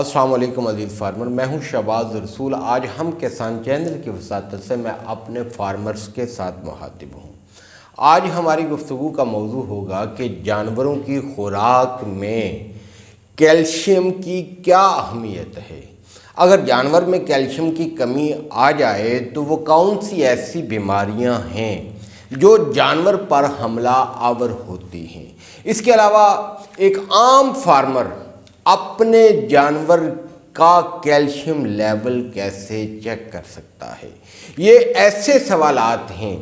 असलकम अजीज़ फार्मर मैं हूं शबाज रसूल आज हम किसान चैनल की वसात से मैं अपने फार्मर्स के साथ मुहातिब हूं आज हमारी गुफ्तु का मौजू होगा कि जानवरों की खुराक में कैल्शियम की क्या अहमियत है अगर जानवर में कैल्शियम की कमी आ जाए तो वो कौन सी ऐसी बीमारियां हैं जो जानवर पर हमला आवर होती हैं इसके अलावा एक आम फार्मर अपने जानवर का कैल्शियम लेवल कैसे चेक कर सकता है ये ऐसे सवाल हैं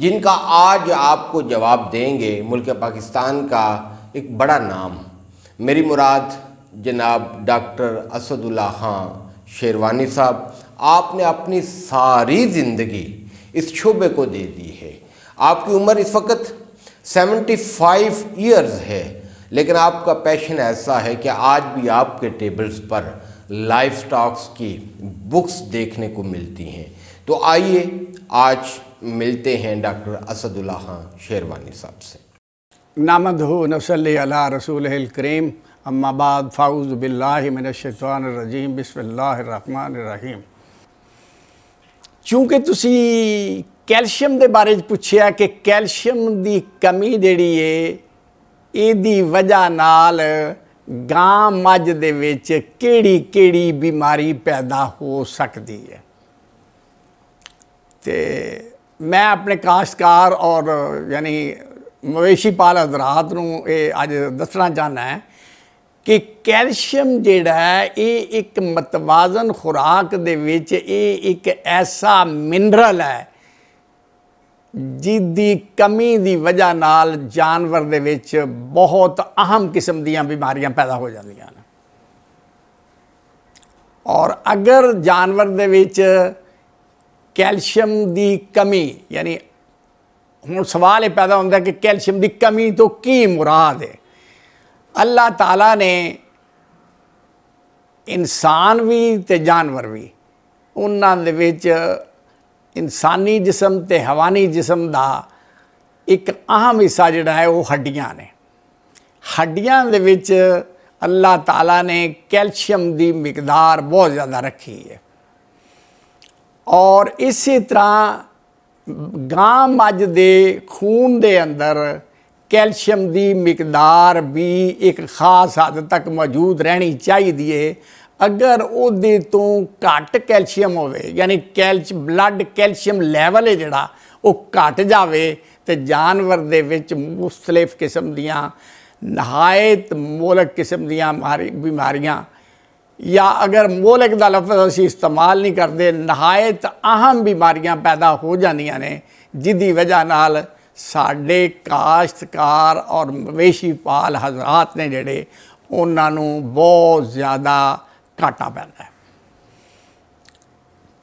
जिनका आज आपको जवाब देंगे मुल्क पाकिस्तान का एक बड़ा नाम मेरी मुराद जनाब डॉक्टर असदुल्ला खां शेरवानी साहब आपने अपनी सारी ज़िंदगी इस शोबे को दे दी है आपकी उम्र इस वक्त 75 इयर्स है लेकिन आपका पैशन ऐसा है कि आज भी आपके टेबल्स पर लाइफ स्टॉक्स की बुक्स देखने को मिलती हैं तो आइए आज मिलते हैं डॉक्टर असदुल्ला खान शेरवानी साहब से नामद हो नसल रसूल करीम अम्माबाद फ़ाउज़ बिल्लाशवानरजीम बिस्मिल्लाहमानरहीम चूँकि तुम कैल्शियम के बारे पूछे कि कैल्शियम की कमी ਜਿਹੜੀ है ਇਹਦੀ ਵਜ੍ਹਾ ਨਾਲ ਗਾਂ ਮੱਝ ਦੇ ਵਿੱਚ ਕਿਹੜੀ ਕਿਹੜੀ ਬਿਮਾਰੀ ਪੈਦਾ ਹੋ ਸਕਦੀ ਹੈ ਤੇ ਮੈਂ ਆਪਣੇ ਕਾਸ਼ਕਾਰ ਔਰ ਯਾਨੀ ਮਵੇਸ਼ੀ ਪਾਲ ਹਜ਼ਰਤ ਨੂੰ ਇਹ ਅੱਜ ਦੱਸਣਾ ਚਾਹਨਾ ਹੈ ਕਿ ਕੈਲਸ਼ੀਅਮ ਜਿਹੜਾ ਹੈ ਇਹ ਇੱਕ ਮਤਵਾਜ਼ਨ ਖੁਰਾਕ ਦੇ ਵਿੱਚ ਇਹ ਇੱਕ ਐਸਾ ਮਿਨਰਲ ਹੈ ਜਿਹਦੀ ਕਮੀ ਦੀ ਵਜ੍ਹਾ ਨਾਲ ਜਾਨਵਰ ਦੇ ਵਿੱਚ ਬਹੁਤ ਅਹਿਮ ਕਿਸਮ ਦੀਆਂ ਬਿਮਾਰੀਆਂ ਪੈਦਾ ਹੋ ਜਾਂਦੀਆਂ ਨੇ ਔਰ ਅਗਰ ਜਾਨਵਰ ਦੇ ਵਿੱਚ ਕੈਲਸ਼ੀਅਮ ਦੀ ਕਮੀ ਯਾਨੀ ਹੁਣ ਸਵਾਲ ਇਹ ਪੈਦਾ ਹੁੰਦਾ ਕਿ ਕੈਲਸ਼ੀਅਮ ਦੀ ਕਮੀ ਤੋਂ ਕੀ ਮੁਰਾਦ ਹੈ ਅੱਲਾਹ ਤਾਲਾ ਨੇ ਇਨਸਾਨ ਵੀ ਤੇ ਜਾਨਵਰ ਵੀ ਉਹਨਾਂ ਦੇ ਵਿੱਚ ਇਨਸਾਨੀ ਜਿਸਮ ਤੇ ਹਵਾਨੀ ਜਿਸਮ ਦਾ ਇੱਕ ਅਹਿਮ ਹਿੱਸਾ ਜਿਹੜਾ ਹੈ ਉਹ ਹੱਡੀਆਂ ਨੇ ਹੱਡੀਆਂ ਦੇ ਵਿੱਚ ਅੱਲਾਹ ਤਾਲਾ ਨੇ ਕੈਲਸ਼ੀਅਮ ਦੀ ਮਿਕਦਾਰ ਬਹੁਤ ਜ਼ਿਆਦਾ ਰੱਖੀ ਹੈ ਔਰ ਇਸੇ ਤਰ੍ਹਾਂ ਗਾਂ ਮੱਜ ਦੇ ਖੂਨ ਦੇ ਅੰਦਰ ਕੈਲਸ਼ੀਅਮ ਦੀ ਮਿਕਦਾਰ ਵੀ ਇੱਕ ਖਾਸ ਹੱਦ ਤੱਕ ਮੌਜੂਦ ਰਹਿਣੀ ਚਾਹੀਦੀ ਹੈ ਅਗਰ ਉਹਦੇ ਤੋਂ ਘੱਟ ਕੈਲਸ਼ੀਅਮ ਹੋਵੇ ਯਾਨੀ ਕੈਲਚ ਬਲੱਡ ਕੈਲਸ਼ੀਅਮ ਲੈਵਲ ਹੈ ਜਿਹੜਾ ਉਹ ਘਟ ਜਾਵੇ ਤੇ ਜਾਨਵਰ ਦੇ ਵਿੱਚ ਮੁxtਲਿਫ ਕਿਸਮ ਦੀਆਂ ਨਹਾਇਤ ਮੋਲਕ ਕਿਸਮ ਦੀਆਂ ਬਿਮਾਰੀਆਂ ਜਾਂ ਅਗਰ ਮੋਲਕ ਦਾ ਲਫ਼ਜ਼ ਅਸੀਂ ਇਸਤੇਮਾਲ ਨਹੀਂ ਕਰਦੇ ਨਹਾਇਤ ਆਹਮ ਬਿਮਾਰੀਆਂ ਪੈਦਾ ਹੋ ਜਾਂਦੀਆਂ ਨੇ ਜਿੱਦੀ ਵਜ੍ਹਾ ਨਾਲ ਸਾਡੇ ਕਾਸ਼ਤਕਾਰ ਔਰ ਮਵੇਸ਼ੀ ਪਾਲ ਹਜ਼ਰਤ ਨੇ ਜਿਹੜੇ ਉਹਨਾਂ ਨੂੰ ਬਹੁਤ ਜ਼ਿਆਦਾ ਘਾਟਾ ਪੈਂਦਾ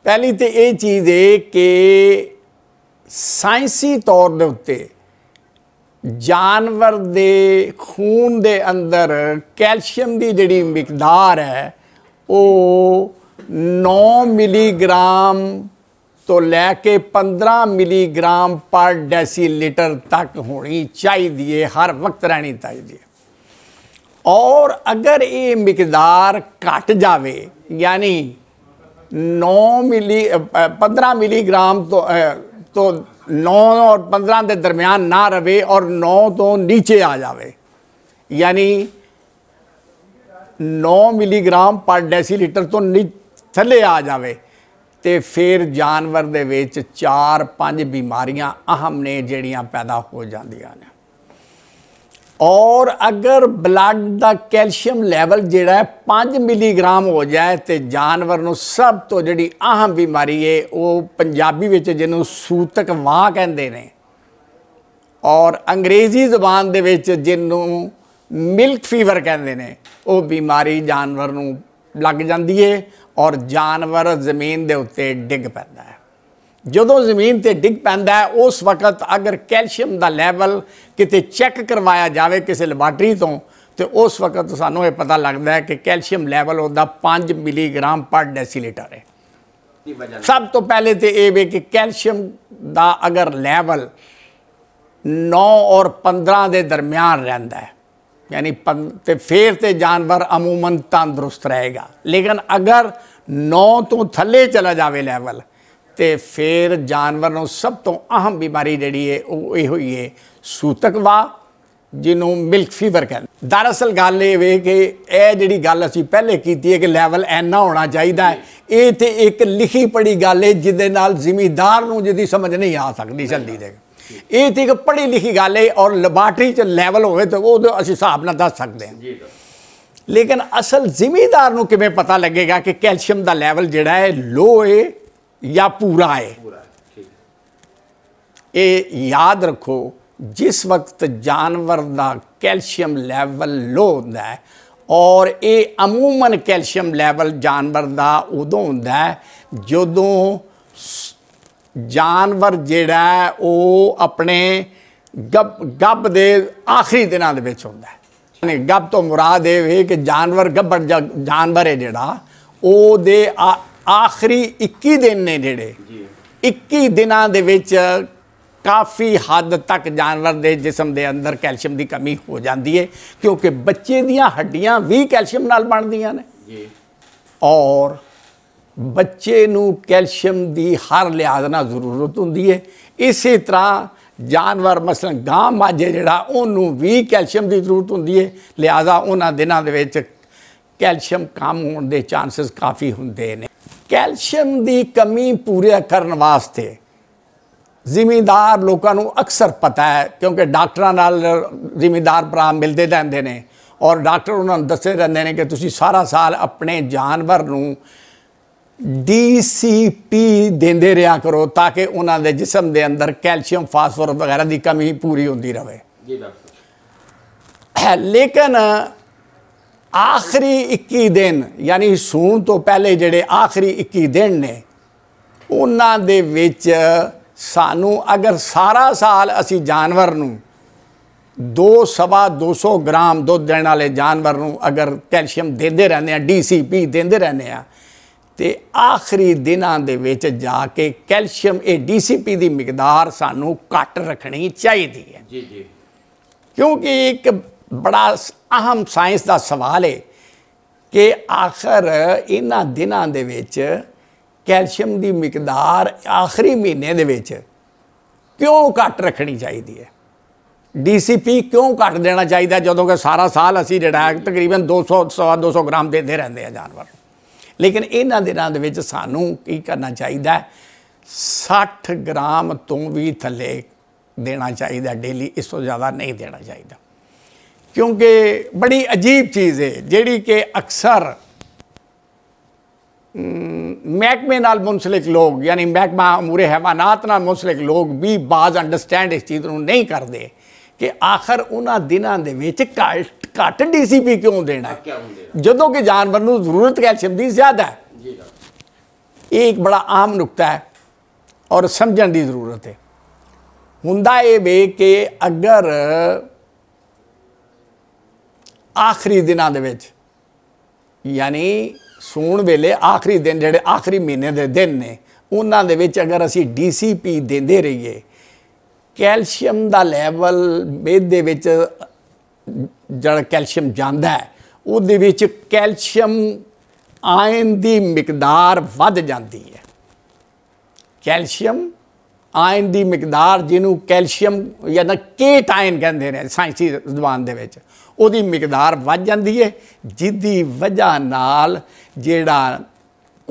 ਪਹਿਲੀ ਤੇ ਇਹ ਚੀਜ਼ ਹੈ ਕਿ ਸਾਇੰਸੀ ਤੌਰ ਦੇ ਉੱਤੇ ਜਾਨਵਰ ਦੇ ਖੂਨ ਦੇ ਅੰਦਰ ਕੈਲਸ਼ੀਅਮ ਦੀ ਜਿਹੜੀ ਮਿਕਦਾਰ ਹੈ ਉਹ 9 ਮਿਲੀਗ੍ਰਾਮ ਤੋਂ ਲੈ ਕੇ 15 ਮਿਲੀਗ੍ਰਾਮ ਪਰ ਡੈਸੀਲੀਟਰ ਤੱਕ ਹੋਣੀ ਚਾਹੀਦੀ ਹੈ ਹਰ ਵਕਤ ਰਹਿਣੀ ਚਾਹੀਦੀ ਹੈ ਔਰ ਅਗਰ ਇਹ ਮਿਕਦਾਰ ਘਟ ਜਾਵੇ ਯਾਨੀ 9 ਮਿਲੀ 15 ਮਿਲੀਗ੍ਰਾਮ ਤੋਂ ਤੋਂ 9 ਔਰ 15 ਦੇ ਦਰਮਿਆਨ ਨਾ ਰਵੇ ਔਰ 9 ਤੋਂ ਨੀਚੇ ਆ ਜਾਵੇ ਯਾਨੀ 9 ਮਿਲੀਗ੍ਰਾਮ ਪਰ ਡੈਸੀਲੀਟਰ ਤੋਂ ਥੱਲੇ ਆ ਜਾਵੇ ਤੇ ਫਿਰ ਜਾਨਵਰ ਦੇ ਵਿੱਚ 4-5 ਬਿਮਾਰੀਆਂ ਅਹਮ ਨੇ ਜਿਹੜੀਆਂ ਪੈਦਾ ਹੋ ਜਾਂਦੀਆਂ ਨੇ ਔਰ ਅਗਰ ਬਲੱਡ ਦਾ ਕੈਲਸ਼ੀਅਮ ਲੈਵਲ ਜਿਹੜਾ ਹੈ 5 ਮਿਲੀਗ੍ਰਾਮ ਹੋ ਜਾਏ ਤੇ ਜਾਨਵਰ ਨੂੰ ਸਭ ਤੋਂ ਜਿਹੜੀ ਆਹਮ ਬਿਮਾਰੀ ਏ ਉਹ ਪੰਜਾਬੀ ਵਿੱਚ ਜਿਹਨੂੰ ਸੂਤਕ ਵਾਹ ਕਹਿੰਦੇ ਨੇ ਔਰ ਅੰਗਰੇਜ਼ੀ ਜ਼ੁਬਾਨ ਦੇ ਵਿੱਚ ਜਿਹਨੂੰ ਮਿਲਕ ਫੀਵਰ ਕਹਿੰਦੇ ਨੇ ਉਹ ਬਿਮਾਰੀ ਜਾਨਵਰ ਨੂੰ ਲੱਗ ਜਾਂਦੀ ਏ ਔਰ ਜਾਨਵਰ ਜ਼ਮੀਨ ਦੇ ਉੱਤੇ ਡਿੱਗ ਪੈਂਦਾ ਹੈ ਜਦੋਂ ਜ਼ਮੀਨ ਤੇ ਡਿੱਗ ਪੈਂਦਾ ਹੈ ਉਸ ਵਕਤ ਅਗਰ ਕੈਲਸ਼ੀਅਮ ਦਾ ਲੈਵਲ ਕਿਤੇ ਚੈੱਕ ਕਰਵਾਇਆ ਜਾਵੇ ਕਿਸੇ ਲੈਬਾਰਟਰੀ ਤੋਂ ਤੇ ਉਸ ਵਕਤ ਸਾਨੂੰ ਇਹ ਪਤਾ ਲੱਗਦਾ ਹੈ ਕਿ ਕੈਲਸ਼ੀਅਮ ਲੈਵਲ ਉਹਦਾ 5 ਮਿਲੀਗ੍ਰਾਮ ਪਰ ਡੈਸੀਲੀਟਰ ਹੈ ਸਭ ਤੋਂ ਪਹਿਲੇ ਤੇ ਇਹ ਵੇ ਕਿ ਕੈਲਸ਼ੀਅਮ ਦਾ ਅਗਰ ਲੈਵਲ 9 ਔਰ 15 ਦੇ ਦਰਮਿਆਨ ਰਹਿੰਦਾ ਹੈ ਯਾਨੀ ਤੇ ਫੇਰ ਤੇ ਜਾਨਵਰ ਅਮੂਮਨ ਤੰਦਰੁਸਤ ਰਹੇਗਾ ਲੇਕਿਨ ਅਗਰ 9 ਤੋਂ ਥੱਲੇ ਚਲਾ ਜਾਵੇ ਲੈਵਲ ਤੇ ਫਿਰ ਜਾਨਵਰ ਨੂੰ ਸਭ ਤੋਂ ਅਹਿਮ ਬਿਮਾਰੀ ਜਿਹੜੀ ਹੈ ਉਹ ਇਹ ਹੋਈ ਹੈ ਸੂਤਕਵਾ ਜਿਹਨੂੰ ਮਿਲਕ ਫੀਵਰ ਕਹਿੰਦੇ ਦਰਅਸਲ ਗੱਲ ਇਹ ਵੇ ਕਿ ਇਹ ਜਿਹੜੀ ਗੱਲ ਅਸੀਂ ਪਹਿਲੇ ਕੀਤੀ ਹੈ ਕਿ ਲੈਵਲ ਐਨਾ ਹੋਣਾ ਚਾਹੀਦਾ ਹੈ ਇਹ ਤੇ ਇੱਕ ਲਿਖੀ ਪੜੀ ਗੱਲ ਹੈ ਜਿਹਦੇ ਨਾਲ ਜ਼ਿਮੀਦਾਰ ਨੂੰ ਜਿਹਦੀ ਸਮਝ ਨਹੀਂ ਆ ਸਕਦੀ ਜਲਦੀ ਦੇ ਇਹ ਤੇ ਇੱਕ ਪੜੀ ਲਿਖੀ ਗੱਲ ਹੈ ਔਰ ਲੈਬਾਰਟਰੀ 'ਚ ਲੈਵਲ ਹੋਵੇ ਤਾਂ ਉਹ ਅਸੀਂ ਹਿਸਾਬ ਨਾਲ ਦੱਸ ਸਕਦੇ ਹਾਂ ਲੇਕਿਨ ਅਸਲ ਜ਼ਿਮੀਦਾਰ ਨੂੰ ਕਿਵੇਂ ਪਤਾ ਲੱਗੇਗਾ ਕਿ ਕੈਲਸ਼ੀਅਮ ਦਾ ਲੈਵਲ ਜਿਹੜਾ ਹੈ ਲੋ ਹੈ या पूरा ਹੈ ਇਹ ਯਾਦ ਰੱਖੋ ਜਿਸ ਵਕਤ ਜਾਨਵਰ ਦਾ ਕੈਲਸ਼ੀਅਮ ਲੈਵਲ ਲੋ ਹੁੰਦਾ ਹੈ ਔਰ ਇਹ ਅਮੂਮਨ ਕੈਲਸ਼ੀਅਮ ਲੈਵਲ ਜਾਨਵਰ ਦਾ ਉਦੋਂ ਹੁੰਦਾ ਹੈ ਜਦੋਂ ਜਾਨਵਰ ਜਿਹੜਾ ਉਹ ਆਪਣੇ ਗੱਬ ਦੇ ਆਖਰੀ ਦਿਨਾਂ ਦੇ ਵਿੱਚ ਹੁੰਦਾ ਹੈ ਨੇ ਗੱਬ ਤੋਂ ਮੁਰਾਦ ਇਹ ਹੈ ਕਿ ਜਾਨਵਰ ਗੱਬੜ ਜਾਨਵਰ ਹੈ ਜਿਹੜਾ ਉਹ ਉਹਦੇ ਆਖਰੀ 21 ਦਿਨ ਨੇ ਜਿਹੜੇ ਜੀ 21 ਦਿਨਾਂ ਦੇ ਵਿੱਚ ਕਾਫੀ ਹੱਦ ਤੱਕ ਜਾਨਵਰ ਦੇ ਜਿਸਮ ਦੇ ਅੰਦਰ ਕੈਲਸ਼ੀਅਮ ਦੀ ਕਮੀ ਹੋ ਜਾਂਦੀ ਹੈ ਕਿਉਂਕਿ ਬੱਚੇ ਦੀਆਂ ਹੱਡੀਆਂ ਵੀ ਕੈਲਸ਼ੀਅਮ ਨਾਲ ਬਣਦੀਆਂ ਨੇ ਜੀ ਔਰ ਬੱਚੇ ਨੂੰ ਕੈਲਸ਼ੀਅਮ ਦੀ ਹਰ ਲਿਹਾਜ਼ ਨਾਲ ਜ਼ਰੂਰਤ ਹੁੰਦੀ ਹੈ ਇਸੇ ਤਰ੍ਹਾਂ ਜਾਨਵਰ ਮਸਲਨ ਗਾਂ ਮਾਝੇ ਜਿਹੜਾ ਉਹਨੂੰ ਵੀ ਕੈਲਸ਼ੀਅਮ ਦੀ ਜ਼ਰੂਰਤ ਹੁੰਦੀ ਹੈ ਲਿਹਾਜ਼ਾ ਉਹਨਾਂ ਦਿਨਾਂ ਦੇ ਵਿੱਚ ਕੈਲਸ਼ੀਅਮ ਕਮ ਹੋਣ ਦੇ ਚਾਂਸਸ ਕਾਫੀ ਹੁੰਦੇ ਨੇ ਕੈਲਸ਼ੀਅਮ ਦੀ ਕਮੀ ਪੂਰੀ ਕਰਨ ਵਾਸਤੇ ਜ਼ਿਮੀਦਾਰ ਲੋਕਾਂ ਨੂੰ ਅਕਸਰ ਪਤਾ ਹੈ ਕਿਉਂਕਿ ਡਾਕਟਰਾਂ ਨਾਲ ਜ਼ਿਮੀਦਾਰ ਭਰਾ ਮਿਲਦੇ ਰਹਿੰਦੇ ਨੇ ਔਰ ਡਾਕਟਰ ਉਹਨਾਂ ਨੂੰ ਦੱਸੇ ਰਹਿੰਦੇ ਨੇ ਕਿ ਤੁਸੀਂ ਸਾਰਾ ਸਾਲ ਆਪਣੇ ਜਾਨਵਰ ਨੂੰ DCP ਦਿੰਦੇ ਰਿਹਾ ਕਰੋ ਤਾਂ ਕਿ ਉਹਨਾਂ ਦੇ ਜਿਸਮ ਦੇ ਅੰਦਰ ਕੈਲਸ਼ੀਅਮ ਫਾਸਫੋਰਸ ਵਗੈਰਾ ਦੀ ਕਮੀ ਪੂਰੀ ਹੁੰਦੀ ਰਹੇ ਜੀ ਡਾਕਟਰ ਲੇਕਿਨ ਆਖਰੀ 21 ਦਿਨ ਯਾਨੀ ਸੂਣ ਤੋਂ ਪਹਿਲੇ ਜਿਹੜੇ ਆਖਰੀ 21 ਦਿਨ ਨੇ ਉਹਨਾਂ ਦੇ ਵਿੱਚ ਸਾਨੂੰ ਅਗਰ ਸਾਰਾ ਸਾਲ ਅਸੀਂ ਜਾਨਵਰ ਨੂੰ 200 ਗ੍ਰਾਮ ਦੁੱਧ ਦੇਣ ਵਾਲੇ ਜਾਨਵਰ ਨੂੰ ਅਗਰ ਕੈਲਸ਼ੀਅਮ ਦਿੰਦੇ ਰਹਿੰਦੇ ਆ ਡੀਸੀਪੀ ਦਿੰਦੇ ਰਹਿੰਦੇ ਆ ਤੇ ਆਖਰੀ ਦਿਨਾਂ ਦੇ ਵਿੱਚ ਜਾ ਕੇ ਕੈਲਸ਼ੀਅਮ ਇਹ ਡੀਸੀਪੀ ਦੀ ਮਿਕਦਾਰ ਸਾਨੂੰ ਘੱਟ ਰੱਖਣੀ ਚਾਹੀਦੀ ਹੈ ਜੀ ਜੀ ਕਿਉਂਕਿ ਇੱਕ ਬੜਾ ਅਹਮ ਸਾਇੰਸ ਦਾ ਸਵਾਲ ਹੈ ਕਿ ਆਖਰ ਇਹਨਾਂ ਦਿਨਾਂ ਦੇ ਵਿੱਚ ਕੈਲਸ਼ੀਅਮ ਦੀ ਮਿਕਦਾਰ ਆਖਰੀ ਮਹੀਨੇ ਦੇ ਵਿੱਚ ਕਿਉਂ ਘੱਟ ਰੱਖਣੀ ਚਾਹੀਦੀ ਹੈ ਡੀਸੀਪੀ ਕਿਉਂ ਘੱਟ ਦੇਣਾ ਚਾਹੀਦਾ ਜਦੋਂ ਕਿ ਸਾਰਾ ਸਾਲ ਅਸੀਂ ਜਿਹੜਾ ਹੈ ਤਕਰੀਬਨ 200 200 ਗ੍ਰਾਮ ਦੇਦੇ ਰਹਿੰਦੇ ਆ ਜਾਨਵਰ ਲੇਕਿਨ ਇਹਨਾਂ ਦਿਨਾਂ ਦੇ ਵਿੱਚ ਸਾਨੂੰ ਕੀ ਕਰਨਾ ਚਾਹੀਦਾ 60 ਗ੍ਰਾਮ ਤੋਂ ਵੀ ਥੱਲੇ ਦੇਣਾ ਚਾਹੀਦਾ ਡੇਲੀ ਇਸ ਤੋਂ ਜ਼ਿਆਦਾ ਨਹੀਂ ਦੇਣਾ ਚਾਹੀਦਾ ਕਿਉਂਕਿ ਬੜੀ ਅਜੀਬ ਚੀਜ਼ ਹੈ ਜਿਹੜੀ ਕਿ ਅਕਸਰ ਮਹਿਕਮੇ ਨਾਲ ਮੁਨਸਲਿਕ ਲੋਕ ਯਾਨੀ ਮਹਿਕਮਾ ਅਮੂਰੇ ਹਵਾਨਾਤ ਨਾਲ ਮੁਨਸਲਿਕ ਲੋਕ ਵੀ ਬਾਜ਼ ਅੰਡਰਸਟੈਂਡ ਇਸ ਚੀਜ਼ ਨੂੰ ਨਹੀਂ ਕਰਦੇ ਕਿ ਆਖਰ ਉਹਨਾਂ ਦਿਨਾਂ ਦੇ ਵਿੱਚ ਘੱਟ ਡੀਸੀਪੀ ਕਿਉਂ ਦੇਣਾ ਜਦੋਂ ਕਿ ਜਾਨਵਰ ਨੂੰ ਜ਼ਰੂਰਤ ਕੈਲਸ਼ੀਅਮ ਦੀ ਜ਼ਿਆਦਾ ਹੈ ਜੀ ਇਹ ਇੱਕ ਬੜਾ ਆਮ ਨੁਕਤਾ ਹੈ ਔਰ ਸਮਝਣ ਦੀ ਜ਼ਰੂਰਤ ਹੈ ਹੁੰਦਾ ਇਹ ਵੇ ਕਿ ਅਗਰ ਆਖਰੀ ਦਿਨਾਂ ਦੇ ਵਿੱਚ ਯਾਨੀ ਸੂਣ ਵੇਲੇ ਆਖਰੀ ਦਿਨ ਜਿਹੜੇ ਆਖਰੀ ਮਹੀਨੇ ਦੇ ਦਿਨ ਨੇ ਉਹਨਾਂ ਦੇ ਵਿੱਚ ਅਗਰ ਅਸੀਂ ਡੀਸੀਪੀ ਦਿੰਦੇ ਰਹੀਏ ਕੈਲਸ਼ੀਅਮ ਦਾ ਲੈਵਲ ਮੇਦ ਦੇ ਵਿੱਚ ਜਿਹੜਾ ਕੈਲਸ਼ੀਅਮ ਜਾਂਦਾ ਹੈ ਉਹਦੇ ਵਿੱਚ ਕੈਲਸ਼ੀਅਮ ਆਇਨ ਦੀ ਮਿਕਦਾਰ ਵੱਧ ਜਾਂਦੀ ਹੈ ਕੈਲਸ਼ੀਅਮ ਆਇਨ ਦੀ ਮਿਕਦਾਰ ਜਿਹਨੂੰ ਕੈਲਸ਼ੀਅਮ ਜਾਂ ਕੇਟ ਆਇਨ ਕਹਿੰਦੇ ਨੇ ਸਾਇੰਸੀ ਜ਼ਬਾਨ ਦੇ ਵਿੱਚ ਉਹਦੀ ਮਿਕਦਾਰ ਵੱਧ ਜਾਂਦੀ ਹੈ ਜਿੱਦੀ ਵਜ੍ਹਾ ਨਾਲ ਜਿਹੜਾ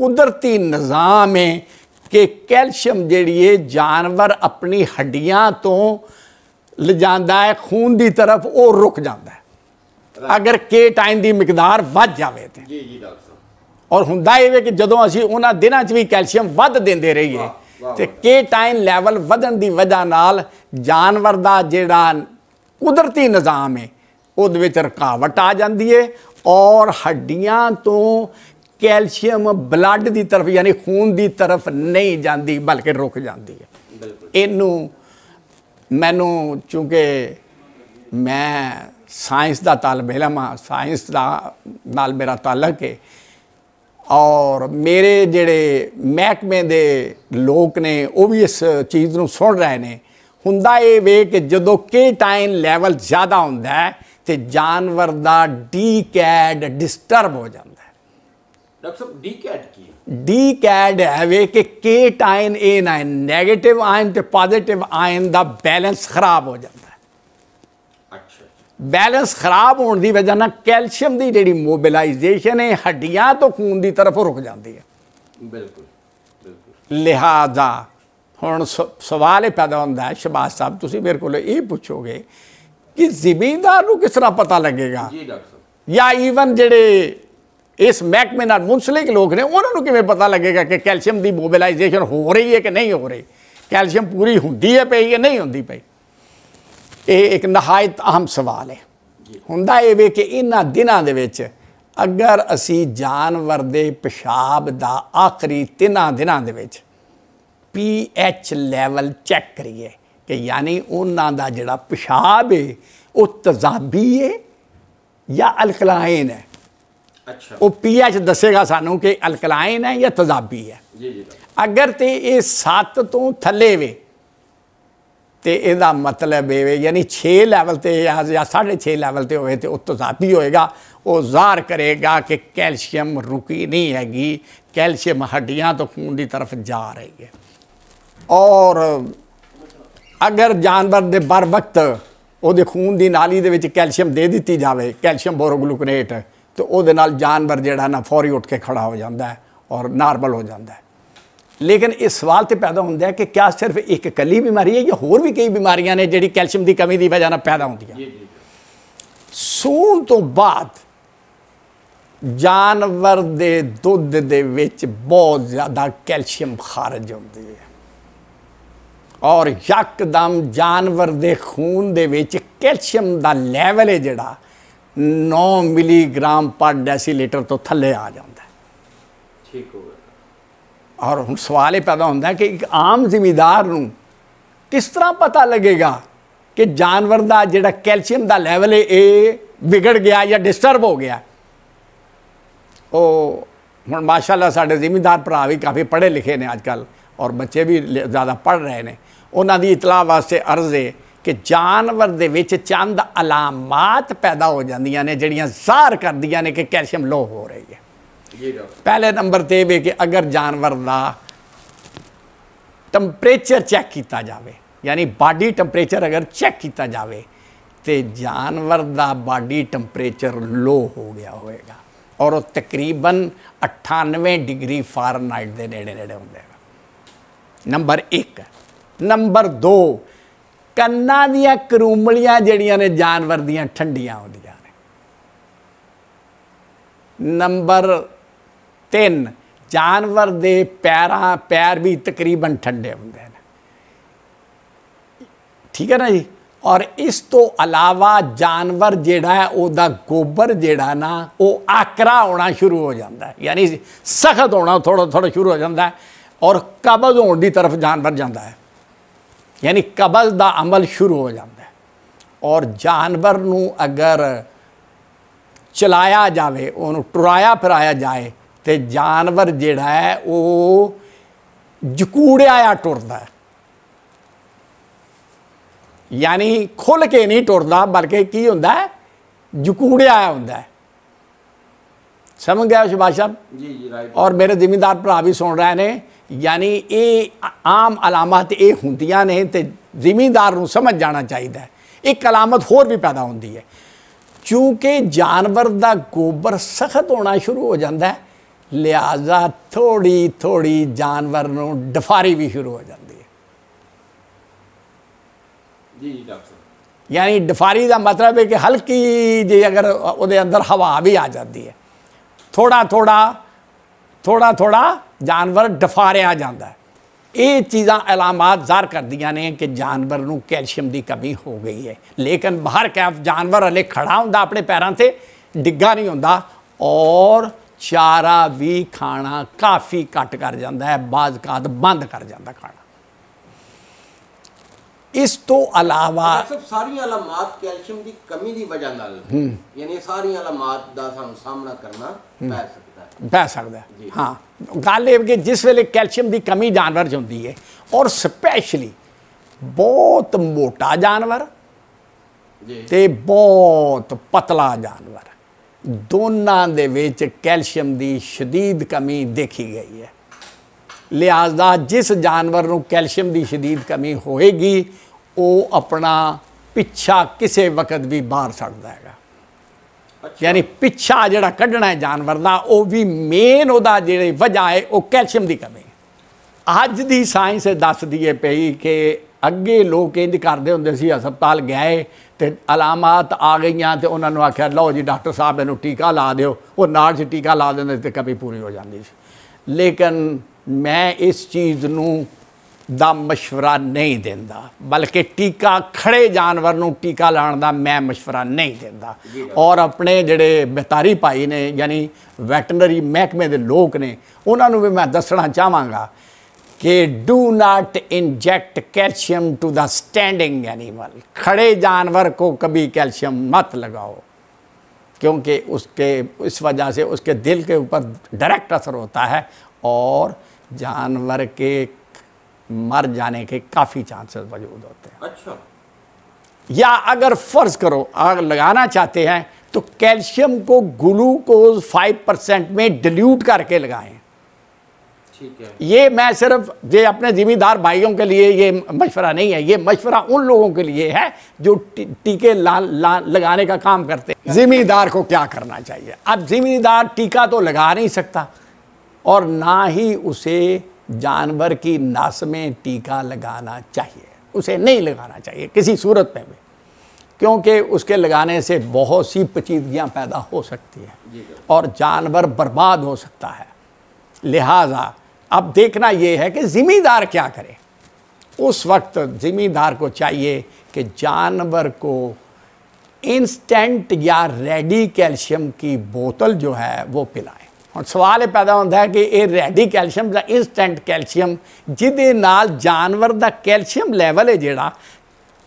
ਕੁਦਰਤੀ ਨਿਜ਼ਾਮ ਹੈ ਕਿ ਕੈਲਸ਼ੀਅਮ ਜਿਹੜੀ ਹੈ ਜਾਨਵਰ ਆਪਣੀ ਹੱਡੀਆਂ ਤੋਂ ਲਿਜਾਂਦਾ ਹੈ ਖੂਨ ਦੀ ਤਰਫ ਉਹ ਰੁਕ ਜਾਂਦਾ ਹੈ ਅਗਰ ਕੇ ਟਾਈਮ ਦੀ ਮਿਕਦਾਰ ਵੱਧ ਜਾਵੇ ਤੇ ਜੀ ਜੀ ਡਾਕਟਰ ਸਾਹਿਬ ਔਰ ਹੁੰਦਾ ਇਹ ਵੇ ਕਿ ਜਦੋਂ ਅਸੀਂ ਉਹਨਾਂ ਦਿਨਾਂ 'ਚ ਵੀ ਕੈਲਸ਼ੀਅਮ ਵੱਧ ਦਿੰਦੇ ਰਹੀਏ ਤੇ ਕੇ ਟਾਈਮ ਲੈਵਲ ਵਧਣ ਦੀ ਵਜ੍ਹਾ ਨਾਲ ਜਾਨਵਰ ਦਾ ਜਿਹੜਾ ਕੁਦਰਤੀ ਨਿਜ਼ਾਮ ਹੈ ਉਹਦੇ ਵਿੱਚ ਰਕਾਵਟ ਆ ਜਾਂਦੀ ਏ ਔਰ ਹੱਡੀਆਂ ਤੋਂ ਕੈਲਸ਼ੀਅਮ ਬਲੱਡ ਦੀ ਤਰਫ ਯਾਨੀ ਖੂਨ ਦੀ ਤਰਫ ਨਹੀਂ ਜਾਂਦੀ ਬਲਕਿ ਰੁਕ ਜਾਂਦੀ ਹੈ ਇਹਨੂੰ ਮੈਨੂੰ ਕਿਉਂਕਿ ਮੈਂ ਸਾਇੰਸ ਦਾ ਤਾਲਬ ਇਲਮ ਹਾਂ ਸਾਇੰਸ ਦਾ ਨਾਲ ਮੇਰਾ ਤਾਲਕ ਹੈ ਔਰ ਮੇਰੇ ਜਿਹੜੇ ਮਹਿਕਮੇ ਦੇ ਲੋਕ ਨੇ ਉਹ ਵੀ ਇਸ ਚੀਜ਼ ਨੂੰ ਸੁਣ ਰਹੇ ਨੇ ਹੁੰਦਾ ਇਹ ਵੇ ਕਿ ਜਦੋਂ ਕੇ ਟਾਈਮ ਲੈਵਲ ਜ਼ਿਆਦਾ ਹੁੰਦਾ ਹੈ ਤੇ ਜਾਨਵਰ ਦਾ ਡੀਕੈਡ ਡਿਸਟਰਬ ਹੋ ਜਾਂਦਾ ਹੈ ਡਾਕਟਰ ਸਾਹਿਬ ਡੀਕੈਡ ਕੀ ਡੀਕੈਡ ਹੈ ਵੇ ਕਿ cation anion negative ion ਤੇ ਪੋਜ਼ਿਟਿਵ ਆਇਨ ਦਾ ਬੈਲੈਂਸ ਖਰਾਬ ਹੋ ਜਾਂਦਾ ਹੈ ਅੱਛਾ ਬੈਲੈਂਸ ਖਰਾਬ ਹੋਣ ਦੀ ਵਜ੍ਹਾ ਨਾਲ ਕੈਲਸ਼ੀਅਮ ਦੀ ਜਿਹੜੀ ਮੋਬਿਲਾਈਜੇਸ਼ਨ ਹੈ ਹੱਡੀਆਂ ਤੋਂ ਖੂਨ ਦੀ ਤਰਫ ਰੁਕ ਜਾਂਦੀ ਹੈ ਬਿਲਕੁਲ ਬਿਲਕੁਲ ਲਿਹਾਜ਼ਾ ਹੁਣ ਸਵਾਲ ਇਹ ਪੈਦਾ ਹੁੰਦਾ ਹੈ ਸ਼ਬਾਸ ਸਾਹਿਬ ਤੁਸੀਂ ਮੇਰੇ ਕੋਲ ਇਹ ਪੁੱਛੋਗੇ ਕਿ ਜ਼ਿਮੀਂਦਾਰ ਨੂੰ ਕਿਸ ਤਰ੍ਹਾਂ ਪਤਾ ਲੱਗੇਗਾ ਜੀ ਡਾਕਟਰ ਜਾਂ ਈਵਨ ਜਿਹੜੇ ਇਸ ਮਹਿਕਮੇ ਨਾਲ ਮੁਨਸਲਿਕ ਲੋਕ ਨੇ ਉਹਨਾਂ ਨੂੰ ਕਿਵੇਂ ਪਤਾ ਲੱਗੇਗਾ ਕਿ ਕੈਲਸ਼ੀਅਮ ਦੀ ਮੋਬਿਲਾਈਜੇਸ਼ਨ ਹੋ ਰਹੀ ਹੈ ਕਿ ਨਹੀਂ ਹੋ ਰਹੀ ਕੈਲਸ਼ੀਅਮ ਪੂਰੀ ਹੁੰਦੀ ਹੈ ਪਈ ਹੈ ਨਹੀਂ ਹੁੰਦੀ ਪਈ ਇਹ ਇੱਕ ਨਹਾਇਤ ਅਹਿਮ ਸਵਾਲ ਹੈ ਹੁੰਦਾ ਇਹ ਵੇ ਕਿ ਇਹਨਾਂ ਦਿਨਾਂ ਦੇ ਵਿੱਚ ਅਗਰ ਅਸੀਂ ਜਾਨਵਰ ਦੇ ਪਿਸ਼ਾਬ ਦਾ ਆਖਰੀ ਤਿੰਨਾਂ ਦਿਨਾਂ ਦੇ ਵਿੱਚ ਪੀ ਐਚ ਲੈਵਲ ਚੈੱਕ ਕਰੀਏ ਕਿ ਯਾਨੀ ਉਹਨਾਂ ਦਾ ਜਿਹੜਾ ਪਿਸ਼ਾਬ ਹੈ ਉਹ ਤਜ਼ਾਬੀ ਹੈ ਜਾਂ ਅਲਕਲਾਈਨ ਹੈ ਅੱਛਾ ਉਹ ਪੀਐਚ ਦੱਸੇਗਾ ਸਾਨੂੰ ਕਿ ਅਲਕਲਾਈਨ ਹੈ ਜਾਂ ਤਜ਼ਾਬੀ ਹੈ ਜੀ ਜੀ ਅਗਰ ਤੇ ਇਹ 7 ਤੋਂ ਥੱਲੇ ਵੇ ਤੇ ਇਹਦਾ ਮਤਲਬ ਇਹ ਵੇ ਯਾਨੀ 6 ਲੈਵਲ ਤੇ ਜਾਂ 6.5 ਲੈਵਲ ਤੇ ਹੋਵੇ ਤੇ ਉਹ ਤਜ਼ਾਬੀ ਹੋਏਗਾ ਉਹ ਜ਼ਾਹਰ ਕਰੇਗਾ ਕਿ ਕੈਲਸ਼ੀਅਮ ਰੁਕੀ ਨਹੀਂ ਹੈਗੀ ਕੈਲਸ਼ੀਅਮ ਹੱਡੀਆਂ ਤੋਂ ਖੂਨ ਦੀ ਤਰਫ ਜਾ ਰਹੀ ਹੈ ਔਰ ਅਗਰ ਜਾਨਵਰ ਦੇ ਬਰ ਵਕਤ ਉਹਦੇ ਖੂਨ ਦੀ ਨਾਲੀ ਦੇ ਵਿੱਚ ਕੈਲਸ਼ੀਅਮ ਦੇ ਦਿੱਤੀ ਜਾਵੇ ਕੈਲਸ਼ੀਅਮ ਬੋਰੋਗਲੂਕਨੇਟ ਤੇ ਉਹਦੇ ਨਾਲ ਜਾਨਵਰ ਜਿਹੜਾ ਨਾ ਫੌਰੀ ਉੱਠ ਕੇ ਖੜਾ ਹੋ ਜਾਂਦਾ ਔਰ ਨਾਰਮਲ ਹੋ ਜਾਂਦਾ ਲੇਕਿਨ ਇਹ ਸਵਾਲ ਤੇ ਪੈਦਾ ਹੁੰਦਾ ਕਿ ਕਿਆ ਸਿਰਫ ਇੱਕ ਕੱਲੀ ਬਿਮਾਰੀ ਹੈ ਜਾਂ ਹੋਰ ਵੀ ਕਈ ਬਿਮਾਰੀਆਂ ਨੇ ਜਿਹੜੀ ਕੈਲਸ਼ੀਅਮ ਦੀ ਕਮੀ ਦੀ ਵਜ੍ਹਾ ਨਾਲ ਪੈਦਾ ਹੁੰਦੀਆਂ ਸੂਣ ਤੋਂ ਬਾਅਦ ਜਾਨਵਰ ਦੇ ਦੁੱਧ ਦੇ ਵਿੱਚ ਬਹੁਤ ਜ਼ਿਆਦਾ ਕੈਲਸ਼ੀਅਮ ਖਾਰਜ ਹੁੰਦੀ ਹੈ ਔਰ ਯਕਦਮ ਜਾਨਵਰ ਦੇ ਖੂਨ ਦੇ ਵਿੱਚ ਕੈਲਸ਼ੀਅਮ ਦਾ ਲੈਵਲ ਹੈ ਜਿਹੜਾ 9 ਮਿਲੀਗ੍ਰਾਮ ਪਰ ਡੈਸੀਲੀਟਰ ਤੋਂ ਥੱਲੇ ਆ ਜਾਂਦਾ ਠੀਕ ਹੋ ਗਿਆ ਔਰ ਹੁਣ ਸਵਾਲ ਇਹ ਪੈਦਾ ਹੁੰਦਾ ਕਿ ਇੱਕ ਆਮ ਜ਼ਿਮੀਦਾਰ ਨੂੰ ਕਿਸ ਤਰ੍ਹਾਂ ਪਤਾ ਲੱਗੇਗਾ ਕਿ ਜਾਨਵਰ ਦਾ ਜਿਹੜਾ ਕੈਲਸ਼ੀਅਮ ਦਾ ਲੈਵਲ ਹੈ ਇਹ ਵਿਗੜ ਗਿਆ ਜਾਂ ਡਿਸਟਰਬ ਹੋ ਗਿਆ ਉਹ ਹੁਣ ਮਾਸ਼ਾਅੱਲਾ ਸਾਡੇ ਜ਼ਿਮੀਦਾਰ ਭਰਾ ਵੀ ਕਾਫੀ ਪੜ੍ਹੇ ਲਿਖੇ ਨੇ ਅੱਜ ਕੱਲ ਔਰ ਬੱਚੇ ਵੀ ਜ਼ਿਆਦਾ ਪੜ੍ਹ ਰਹੇ ਨੇ ਉਹਨਾਂ ਦੀ ਇਤਲਾਹ ਵਾਸਤੇ ਅਰਜ਼ ਹੈ ਕਿ ਜਾਨਵਰ ਦੇ ਵਿੱਚ ਚੰਦ ਅਲਾਮਤ ਪੈਦਾ ਹੋ ਜਾਂਦੀਆਂ ਨੇ ਜਿਹੜੀਆਂ ਜ਼ਾਹਰ ਕਰਦੀਆਂ ਨੇ ਕਿ ਕੈਲਸ਼ੀਅਮ ਲੋ ਹੋ ਰਹੀ ਹੈ ਪਹਿਲੇ ਨੰਬਰ ਤੇ ਵੀ ਕਿ ਅਗਰ ਜਾਨਵਰ ਦਾ ਟੈਂਪਰੇਚਰ ਚੈੱਕ ਕੀਤਾ ਜਾਵੇ ਯਾਨੀ ਬਾਡੀ ਟੈਂਪਰੇਚਰ ਅਗਰ ਚੈੱਕ ਕੀਤਾ ਜਾਵੇ ਤੇ ਜਾਨਵਰ ਦਾ ਬਾਡੀ ਟੈਂਪਰੇਚਰ ਲੋ ਹੋ ਗਿਆ ਹੋਵੇਗਾ ਔਰ ਉਹ ਤਕਰੀਬਨ 98 ਡਿਗਰੀ ਫਾਰਨਹਾਈਟ ਦੇ ਨੇੜੇ ਨੇੜੇ ਹੁੰਦਾ ਹੈ ਨੰਬਰ 1 ਨੰਬਰ 2 ਕੰਨਾਂ ਦੀਆਂ ਕਰੂਮਲੀਆਂ ਜਿਹੜੀਆਂ ਨੇ ਜਾਨਵਰ ਦੀਆਂ ਠੰਡੀਆਂ ਹੁੰਦੀਆਂ ਨੇ ਨੰਬਰ 3 ਜਾਨਵਰ ਦੇ ਪੈਰਾਂ ਪੈਰ ਵੀ ਤਕਰੀਬਨ ਠੰਡੇ ਹੁੰਦੇ ਨੇ ਠੀਕ ਹੈ ਨਾ ਜੀ ਔਰ ਇਸ ਤੋਂ ਇਲਾਵਾ ਜਾਨਵਰ ਜਿਹੜਾ ਹੈ ਉਹਦਾ ਗੋਬਰ ਜਿਹੜਾ ਨਾ ਉਹ ਆਕਰਾ ਹੋਣਾ ਸ਼ੁਰੂ ਹੋ ਜਾਂਦਾ ਯਾਨੀ ਸਖਤ ਹੋਣਾ ਥੋੜਾ ਥੋੜਾ ਸ਼ੁਰੂ ਹੋ ਜਾਂਦਾ ਔਰ ਕਬਜ਼ ਹੋਣ ਦੀ ਤਰਫ ਜਾਨਵਰ ਜਾਂਦਾ ਹੈ ਯਾਨੀ ਕਬਜ਼ ਦਾ ਅਮਲ ਸ਼ੁਰੂ ਹੋ ਜਾਂਦਾ ਹੈ ਔਰ ਜਾਨਵਰ ਨੂੰ ਅਗਰ ਚਲਾਇਆ ਜਾਵੇ ਉਹਨੂੰ ਟੁਰਾਇਆ ਫਿਰਾਇਆ ਜਾਏ ਤੇ ਜਾਨਵਰ ਜਿਹੜਾ ਹੈ ਉਹ ਜਕੂੜਿਆ ਆ ਟੁਰਦਾ ਯਾਨੀ ਖੁੱਲ ਕੇ ਨਹੀਂ ਟੁਰਦਾ ਬਲਕਿ ਕੀ ਹੁੰਦਾ ਜਕੂੜਿਆ ਹੁੰਦਾ ਸਮਝ ਗਿਆ ਸ਼ਿਬਾਸ਼ ਸਾਹਿਬ ਜੀ ਜੀ ਰਾਈਟ ਔਰ ਮੇਰੇ ਜ਼ਿਮੀਂਦਾਰ ਭਰਾ ਵੀ ਸੁਣ ਰਹੇ ਨੇ ਯਾਨੀ ਇਹ ਆਮ ਅਲਾਮਤ ਇਹ ਹੁੰਦੀਆਂ ਨੇ ਤੇ ਜ਼ਿਮੀਂਦਾਰ ਨੂੰ ਸਮਝ ਜਾਣਾ ਚਾਹੀਦਾ ਹੈ ਇੱਕ ਅਲਾਮਤ ਹੋਰ ਵੀ ਪੈਦਾ ਹੁੰਦੀ ਹੈ ਕਿਉਂਕਿ ਜਾਨਵਰ ਦਾ ਗੋਬਰ ਸਖਤ ਹੋਣਾ ਸ਼ੁਰੂ ਹੋ ਜਾਂਦਾ ਹੈ ਲਿਆਜ਼ਾ ਥੋੜੀ ਥੋੜੀ ਜਾਨਵਰ ਨੂੰ ਡਫਾਰੀ ਵੀ ਸ਼ੁਰੂ ਹੋ ਜਾਂਦੀ ਹੈ ਜੀ ਡਾਕਟਰ ਯਾਨੀ ਡਫਾਰੀ ਦਾ ਮਤਲਬ ਹੈ ਕਿ ਹਲਕੀ ਜੇ ਅਗਰ ਉਹਦੇ ਅੰਦਰ ਹਵਾ ਵੀ ਆ ਜਾਂਦੀ ਹੈ ਥੋੜਾ ਥੋੜਾ ਥੋੜਾ ਥੋੜਾ ਜਾਨਵਰ ਡਫਾਰਿਆ ਜਾਂਦਾ ਇਹ ਚੀਜ਼ਾਂ ਅਲਾਮਤ ਜ਼ਾਹਰ ਕਰਦੀਆਂ ਨੇ ਕਿ ਜਾਨਵਰ ਨੂੰ ਕੈਲਸ਼ੀਅਮ ਦੀ ਕਮੀ ਹੋ ਗਈ ਹੈ ਲੇਕਿਨ ਬਾਹਰ ਕੈਫ ਜਾਨਵਰ ਹਲੇ ਖੜਾ ਹੁੰਦਾ ਆਪਣੇ ਪੈਰਾਂ ਤੇ ਡਿੱਗਾ ਨਹੀਂ ਹੁੰਦਾ ਔਰ ਚਾਰਾ ਵੀ ਖਾਣਾ ਕਾਫੀ ਘਟ ਕਰ ਜਾਂਦਾ ਹੈ ਬਾਜ਼ਕਾਤ ਬੰਦ ਕਰ ਜਾਂਦਾ ਖਾਣਾ ਇਸ ਤੋਂ ਇਲਾਵਾ ਸਭ ਸਾਰੀਆਂ ਅਲਮਾਤ ਕੈਲਸ਼ੀਅਮ ਦੀ ਕਮੀ ਦੀ ਵਜ੍ਹਾ ਨਾਲ ਯਾਨੀ ਸਾਰੀਆਂ ਅਲਮਾਤ ਦਾ ਸਾਨੂੰ ਸਾਹਮਣਾ ਕਰਨਾ ਪੈ ਸਕਦਾ ਹੈ ਪੈ ਸਕਦਾ ਹਾਂ ਗੱਲ ਇਹ ਕਿ ਜਿਸ ਵੇਲੇ ਕੈਲਸ਼ੀਅਮ ਦੀ ਕਮੀ ਜਾਨਵਰ 'ਚ ਹੁੰਦੀ ਹੈ ਔਰ ਸਪੈਸ਼ਲੀ ਬਹੁਤ ਮੋਟਾ ਜਾਨਵਰ ਤੇ ਬਹੁਤ ਪਤਲਾ ਜਾਨਵਰ ਦੋਨਾਂ ਦੇ ਵਿੱਚ ਕੈਲਸ਼ੀਅਮ ਦੀ شدید ਕਮੀ ਦੇਖੀ ਗਈ ਹੈ ਲਿਆਜ਼ਾ ਜਿਸ ਜਾਨਵਰ ਨੂੰ ਕੈਲਸ਼ੀਅਮ ਦੀ شدید ਕਮੀ ਹੋਏਗੀ ਉਹ ਆਪਣਾ ਪਿੱਛਾ ਕਿਸੇ ਵਕਤ ਵੀ ਬਾਹਰ ਸੜਦਾ ਹੈਗਾ ਯਾਨੀ ਪਿੱਛਾ ਜਿਹੜਾ ਕੱਢਣਾ ਹੈ ਜਾਨਵਰ ਦਾ ਉਹ ਵੀ ਮੇਨ ਉਹਦਾ ਜਿਹੜੇ ਵਜ੍ਹਾ ਹੈ ਉਹ ਕੈਲਸ਼ੀਅਮ ਦੀ ਕਮੀ ਅੱਜ ਦੀ ਸਾਇੰਸ ਦੱਸਦੀ ਹੈ ਪਈ ਕਿ ਅੱਗੇ ਲੋਕ ਇੰਜ ਕਰਦੇ ਹੁੰਦੇ ਸੀ ਹਸਪਤਾਲ ਗਏ ਤੇ ਅਲਾਮਤ ਆ ਗਈਆਂ ਤੇ ਉਹਨਾਂ ਨੂੰ ਆਖਿਆ ਲਓ ਜੀ ਡਾਕਟਰ ਸਾਹਿਬ ਇਹਨੂੰ ਟੀਕਾ ਲਾ ਦਿਓ ਉਹ ਨਾਲ ਜੀ ਟੀਕਾ ਲਾ ਦਿੰਦੇ ਤੇ ਕਮੀ ਪੂਰੀ ਹੋ ਜਾਂਦੀ ਸੀ ਲੇਕਿਨ ਮੈਂ ਇਸ ਚੀਜ਼ ਨੂੰ ਦਾ مشورہ ਨਹੀਂ ਦਿੰਦਾ ਬਲਕਿ ਟੀਕਾ ਖੜੇ ਜਾਨਵਰ ਨੂੰ ਟੀਕਾ ਲਾਉਣ ਦਾ ਮੈਂ مشورہ ਨਹੀਂ ਦਿੰਦਾ ਔਰ ਆਪਣੇ ਜਿਹੜੇ ਬਿਤਾਰੀ ਭਾਈ ਨੇ ਯਾਨੀ ਵੈਟਰਨਰੀ ਮਹਿਕਮੇ ਦੇ ਲੋਕ ਨੇ ਉਹਨਾਂ ਨੂੰ ਵੀ ਮੈਂ ਦੱਸਣਾ ਚਾਹਾਂਗਾ ਕਿ do not inject calcium to the standing animal ਖੜੇ ਜਾਨਵਰ ਕੋ कभी ਕੈਲਸ਼ੀਅਮ ਮਤ ਲਗਾਓ ਕਿਉਂਕਿ ਉਸਕੇ ਇਸ ਵਜ੍ਹਾ ਸੇ ਉਸਕੇ ਦਿਲ ਕੇ ਉਪਰ ਡਾਇਰੈਕਟ ਅਸਰ ਹੁੰਦਾ ਹੈ ਔਰ जानवर के मर जाने के काफ़ी चांसेस मौजूद होते हैं अच्छा या अगर फ़र्ज करो आग लगाना चाहते हैं तो कैल्शियम को ग्लूकोज फाइव परसेंट में डिल्यूट करके लगाएं ठीक है ये मैं सिर्फ ये अपने ज़िम्मेदार भाइयों के लिए ये मशवरा नहीं है ये मशवरा उन लोगों के लिए है जो टीके ला, ला लगाने का काम करते हैं जिम्मेदार को क्या करना चाहिए अब जिम्मेदार टीका तो लगा नहीं सकता और ना ही उसे जानवर की नास में टीका लगाना चाहिए उसे नहीं लगाना चाहिए किसी सूरत में भी क्योंकि उसके लगाने से बहुत सी पचीदगियाँ पैदा हो सकती हैं और जानवर बर्बाद हो सकता है लिहाजा अब देखना ये है कि ज़िम्मेदार क्या करे उस वक्त ज़िम्मेदार को चाहिए कि जानवर को इंस्टेंट या रेडी कैल्शियम की बोतल जो है वो पिलाए ਹੁਣ ਸਵਾਲ ਇਹ ਪੈਦਾ ਹੁੰਦਾ ਹੈ ਕਿ ਇਹ ਰੈਡੀ ਕੈਲਸ਼ੀਅਮ ਦਾ ਇਨਸਟੈਂਟ ਕੈਲਸ਼ੀਅਮ ਜਿਹਦੇ ਨਾਲ ਜਾਨਵਰ ਦਾ ਕੈਲਸ਼ੀਅਮ ਲੈਵਲ ਹੈ ਜਿਹੜਾ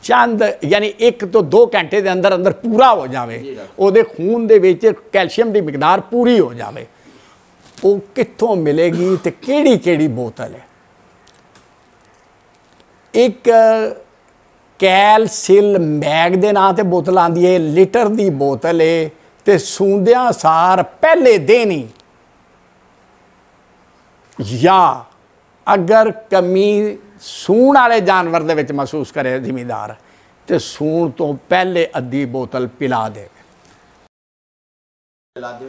ਚੰਦ ਯਾਨੀ 1 ਤੋਂ 2 ਘੰਟੇ ਦੇ ਅੰਦਰ ਅੰਦਰ ਪੂਰਾ ਹੋ ਜਾਵੇ ਉਹਦੇ ਖੂਨ ਦੇ ਵਿੱਚ ਕੈਲਸ਼ੀਅਮ ਦੀ ਮਿਕਦਾਰ ਪੂਰੀ ਹੋ ਜਾਵੇ ਉਹ ਕਿੱਥੋਂ ਮਿਲੇਗੀ ਤੇ ਕਿਹੜੀ ਕਿਹੜੀ ਬੋਤਲ ਹੈ ਇੱਕ ਕੈਲਸਿਲ ਮੈਗ ਦੇ ਨਾਂ ਤੇ ਬੋਤਲ ਆਂਦੀ ਹੈ ਲੀਟਰ ਦੀ ਬੋਤਲ ਹੈ ਤੇ ਸੂੰਦਿਆਂ ਸਾਰ ਪਹਿਲੇ ਦੇਣੀ ਜਾਂ ਅਗਰ ਕਮੀ ਸੂਣ ਵਾਲੇ ਜਾਨਵਰ ਦੇ ਵਿੱਚ ਮਹਿਸੂਸ ਕਰੇ ਜ਼ਿਮੀਦਾਰ ਤੇ ਸੂਣ ਤੋਂ ਪਹਿਲੇ ਅੱਧੀ ਬੋਤਲ ਪਿਲਾ ਦੇਵੇ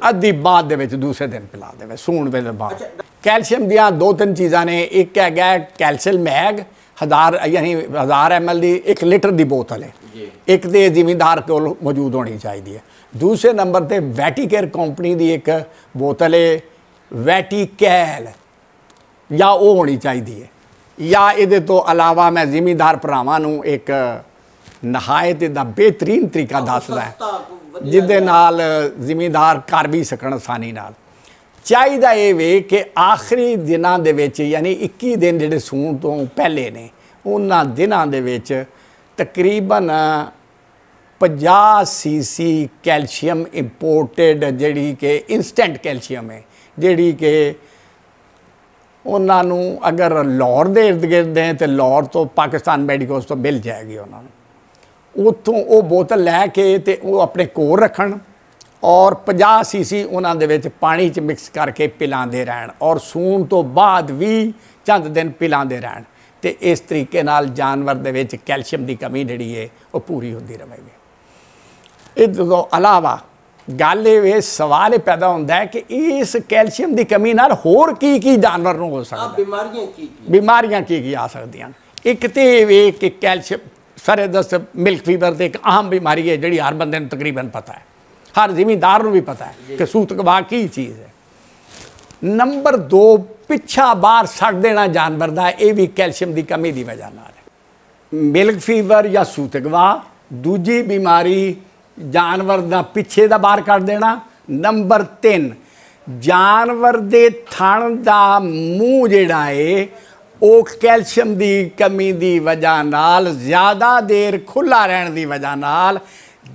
ਅੱਧੀ ਬਾਅਦ ਦੇ ਵਿੱਚ ਦੂਸਰੇ ਦਿਨ ਪਿਲਾ ਦੇਵੇ ਸੂਣ ਵੇਲੇ ਬਾਅਦ ਕੈਲਸ਼ੀਅਮ ਦੀਆਂ ਦੋ ਤਿੰਨ ਚੀਜ਼ਾਂ ਨੇ ਇੱਕ ਹੈਗਾ ਕੈਲਸ਼ੀਅਮ ਮੈਗ 1000 ਯਾਨੀ 1000 ਐਮਐਲ ਦੀ 1 ਲੀਟਰ ਦੀ ਬੋਤਲ ਹੈ ਇੱਕ ਤੇ ਜ਼ਿਮੀਦਾਰ ਕੋਲ ਮੌਜੂਦ ਹੋਣੀ ਚਾਹੀਦੀ ਹੈ ਦੂਸਰੇ ਨੰਬਰ ਤੇ ਵੈਟੀਕੇਅਰ ਕੰਪਨੀ ਦੀ ਇੱਕ ਬੋਤਲ ਹੈ ਵੈਟੀਕੈਲ ਜਾਂ ਉਹ ਹੋਣੀ ਚਾਹੀਦੀ ਹੈ ਜਾਂ ਇਹਦੇ ਤੋਂ ਇਲਾਵਾ ਮੈਂ ਜ਼ਿਮੀਦਾਰ ਭਰਾਵਾਂ ਨੂੰ ਇੱਕ ਨਹਾਇਤ ਦਾ ਬਿਹਤਰੀਨ ਤਰੀਕਾ ਦੱਸਦਾ ਹੈ ਜਿਹਦੇ ਨਾਲ ਜ਼ਿਮੀਦਾਰ ਕਰ ਵੀ ਸਕਣ ਆਸਾਨੀ ਨਾਲ ਚਾਹੀਦਾ ਇਹ ਵੇ ਕਿ ਆਖਰੀ ਦਿਨਾਂ ਦੇ ਵਿੱਚ ਯਾਨੀ 21 ਦਿਨ ਜਿਹੜੇ ਸੂਣ ਤੋਂ ਪਹਿਲੇ ਨੇ ਉਹਨਾਂ ਦਿਨਾਂ ਦੇ ਵਿੱਚ ਤਕਰੀਬਨ 50 ਸੀਸੀ ਕੈਲਸ਼ੀਅਮ ਇੰਪੋਰਟਡ ਜਿਹੜੀ ਕਿ ਇਨਸਟੈਂਟ ਕੈਲਸ਼ੀਅਮ ਹੈ ਜਿਹੜੀ ਕਿ ਉਹਨਾਂ ਨੂੰ ਅਗਰ ਲਾਹੌਰ ਦੇ ਇਰਦ-ਗਿਰਦ ਦੇ ਤੇ ਲਾਹੌਰ ਤੋਂ ਪਾਕਿਸਤਾਨ ਮੈਡੀਕਲਸ ਤੋਂ ਮਿਲ ਜਾਏਗੀ ਉਹਨਾਂ ਨੂੰ ਉੱਥੋਂ ਉਹ ਬੋਤਲ ਲੈ ਕੇ ਤੇ ਉਹ ਆਪਣੇ ਕੋਲ ਰੱਖਣ ਔਰ 50 ਸੀਸੀ ਉਹਨਾਂ ਦੇ ਵਿੱਚ ਪਾਣੀ 'ਚ ਮਿਕਸ ਕਰਕੇ ਪਿਲਾਉਂਦੇ ਰਹਿਣ ਔਰ ਸੂਣ ਤੋਂ ਬਾਅਦ ਵੀ ਚੰਦ ਦਿਨ ਪਿਲਾਉਂਦੇ ਰਹਿਣ ਤੇ ਇਸ ਤਰੀਕੇ ਨਾਲ ਜਾਨਵਰ ਦੇ ਵਿੱਚ ਕੈਲਸ਼ੀਅਮ ਦੀ ਕਮੀ ਜਿਹੜੀ ਹੈ ਉਹ ਪੂਰੀ ਹੁੰਦੀ ਰਹੇਗੀ ਇਹ ਤੋਂ ਇਲਾਵਾ ਗੱਲ ਇਹ ਸਵਾਲ ਇਹ ਪੈਦਾ ਹੁੰਦਾ ਹੈ ਕਿ ਇਸ ਕੈਲਸ਼ੀਅਮ ਦੀ ਕਮੀ ਨਾਲ ਹੋਰ ਕੀ ਕੀ ਜਾਨਵਰ ਨੂੰ ਹੋ ਸਕਦਾ ਬਿਮਾਰੀਆਂ ਕੀ ਕੀ ਬਿਮਾਰੀਆਂ ਕੀ ਕੀ ਆ ਸਕਦੀਆਂ ਇੱਕ ਤੇ ਇਹ ਕਿ ਕੈਲਸ਼ੀਅਮ ਸਾਰੇ ਦਸ ਮਿਲਕ ਫੀਵਰ ਦੇ ਇੱਕ ਆਮ ਬਿਮਾਰੀ ਹੈ ਜਿਹੜੀ ਹਰ ਬੰਦੇ ਨੂੰ ਤਕਰੀਬਨ ਪਤਾ ਹੈ ਹਰ ਜ਼ਿਮੀਦਾਰ ਨੂੰ ਵੀ ਪਤਾ ਹੈ ਕਿ ਸੂਤਕਵਾ ਕੀ ਚੀਜ਼ ਹੈ ਨੰਬਰ 2 ਪਿੱਛਾ ਬਾਹਰ ਛੱਡ ਦੇਣਾ ਜਾਨਵਰ ਦਾ ਇਹ ਵੀ ਕੈਲਸ਼ੀਅਮ ਦੀ ਕਮੀ ਦੀ ਵਜ੍ਹਾ ਨਾਲ ਹੈ ਮਿਲਕ ਫੀਵਰ ਜਾਂ ਸੂਤਕਵਾ ਦੂਜੀ ਬਿਮਾਰੀ ਜਾਨਵਰ ਦਾ ਪਿੱਛੇ ਦਾ ਬਾਹਰ ਕੱਢ ਦੇਣਾ ਨੰਬਰ 3 ਜਾਨਵਰ ਦੇ ਥਣ ਦਾ ਮੂੰਹ ਜਿਹੜਾ ਏ ਉਹ ਕੈਲਸ਼ੀਅਮ ਦੀ ਕਮੀ ਦੀ ਵਜ੍ਹਾ ਨਾਲ ਜ਼ਿਆਦਾ ਦੇਰ ਖੁੱਲਾ ਰਹਿਣ ਦੀ ਵਜ੍ਹਾ ਨਾਲ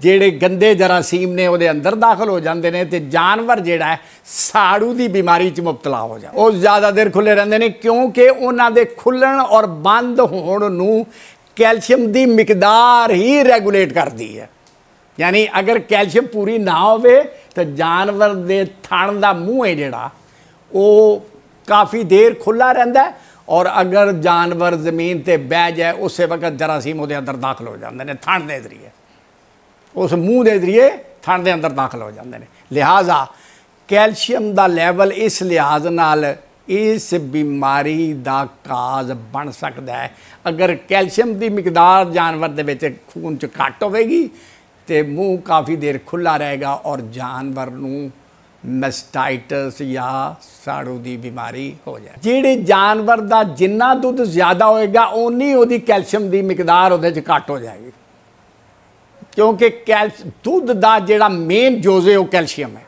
ਜਿਹੜੇ ਗੰਦੇ ਜਰਾਸੀਮ ਨੇ ਉਹਦੇ ਅੰਦਰ ਦਾਖਲ ਹੋ ਜਾਂਦੇ ਨੇ ਤੇ ਜਾਨਵਰ ਜਿਹੜਾ ਹੈ ਸਾੜੂ ਦੀ ਬਿਮਾਰੀ 'ਚ ਮੁਬਤਲਾ ਹੋ ਜਾਂਦਾ ਉਹ ਜ਼ਿਆਦਾ ਦੇਰ ਖੁੱਲੇ ਰਹਿੰਦੇ ਨੇ ਕਿਉਂਕਿ ਉਹਨਾਂ ਦੇ ਖੁੱਲਣ ਔਰ ਬੰਦ ਹੋਣ ਨੂੰ ਕੈਲਸ਼ੀਅਮ ਦੀ ਮਿਕਦਾਰ ਹੀ ਰੈਗੂਲੇਟ ਕਰਦੀ ਹੈ ਯਾਨੀ ਅਗਰ ਕੈਲਸ਼ੀਅਮ ਪੂਰੀ ਨਾ ਹੋਵੇ ਤਾਂ ਜਾਨਵਰ ਦੇ ਥਣ ਦਾ ਮੂੰਹ ਹੈ ਜਿਹੜਾ ਉਹ ਕਾਫੀ ਦੇਰ ਖੁੱਲਾ ਰਹਿੰਦਾ ਔਰ ਅਗਰ ਜਾਨਵਰ ਜ਼ਮੀਨ ਤੇ ਬਹਿ ਜਾਏ ਉਸੇ ਵਕਤ ਜਰਾਸੀਮ ਉਹਦੇ ਅੰਦਰ ਦਾਖਲ ਹੋ ਜਾਂਦੇ ਨੇ ਥਣ ਦੇ ਜ਼ਰੀਏ ਉਸ ਮੂੰਹ ਦੇ ਜ਼ਰੀਏ ਥਣ ਦੇ ਅੰਦਰ ਦਾਖਲ ਹੋ ਜਾਂਦੇ ਨੇ ਲਿਹਾਜ਼ਾ ਕੈਲਸ਼ੀਅਮ ਦਾ ਲੈਵਲ ਇਸ ਲਿਹਾਜ਼ ਨਾਲ ਇਸ ਬਿਮਾਰੀ ਦਾ ਕਾਜ਼ ਬਣ ਸਕਦਾ ਹੈ ਅਗਰ ਕੈਲਸ਼ੀਅਮ ਦੀ ਮਿਕਦਾਰ ਜਾਨਵਰ ਦੇ ਵਿੱਚ ਖੂਨ ਚ ਘੱਟ ਹੋਵੇਗੀ ਤੇ ਮੂੰਹ ਕਾਫੀ ਦੇਰ ਖੁੱਲਾ ਰਹੇਗਾ ਔਰ ਜਾਨਵਰ ਨੂੰ ਮੈਸਟਾਈਟਸ ਜਾਂ ਸਾੜੂ ਦੀ ਬਿਮਾਰੀ ਹੋ ਜਾਏ ਜਿਹੜੇ ਜਾਨਵਰ ਦਾ ਜਿੰਨਾ ਦੁੱਧ ਜ਼ਿਆਦਾ ਹੋਏਗਾ ਓਨੀ ਉਹਦੀ ਕੈਲਸ਼ੀਅਮ ਦੀ ਮਿਕਦਾਰ ਉਹਦੇ 'ਚ ਘੱਟ ਹੋ ਜਾਏਗੀ ਕਿਉਂਕਿ ਕੈਲਸ਼ ਦੁੱਧ ਦਾ ਜਿਹੜਾ ਮੇਨ ਜੋਜ਼ੇ ਉਹ ਕੈਲਸ਼ੀਅਮ ਹੈ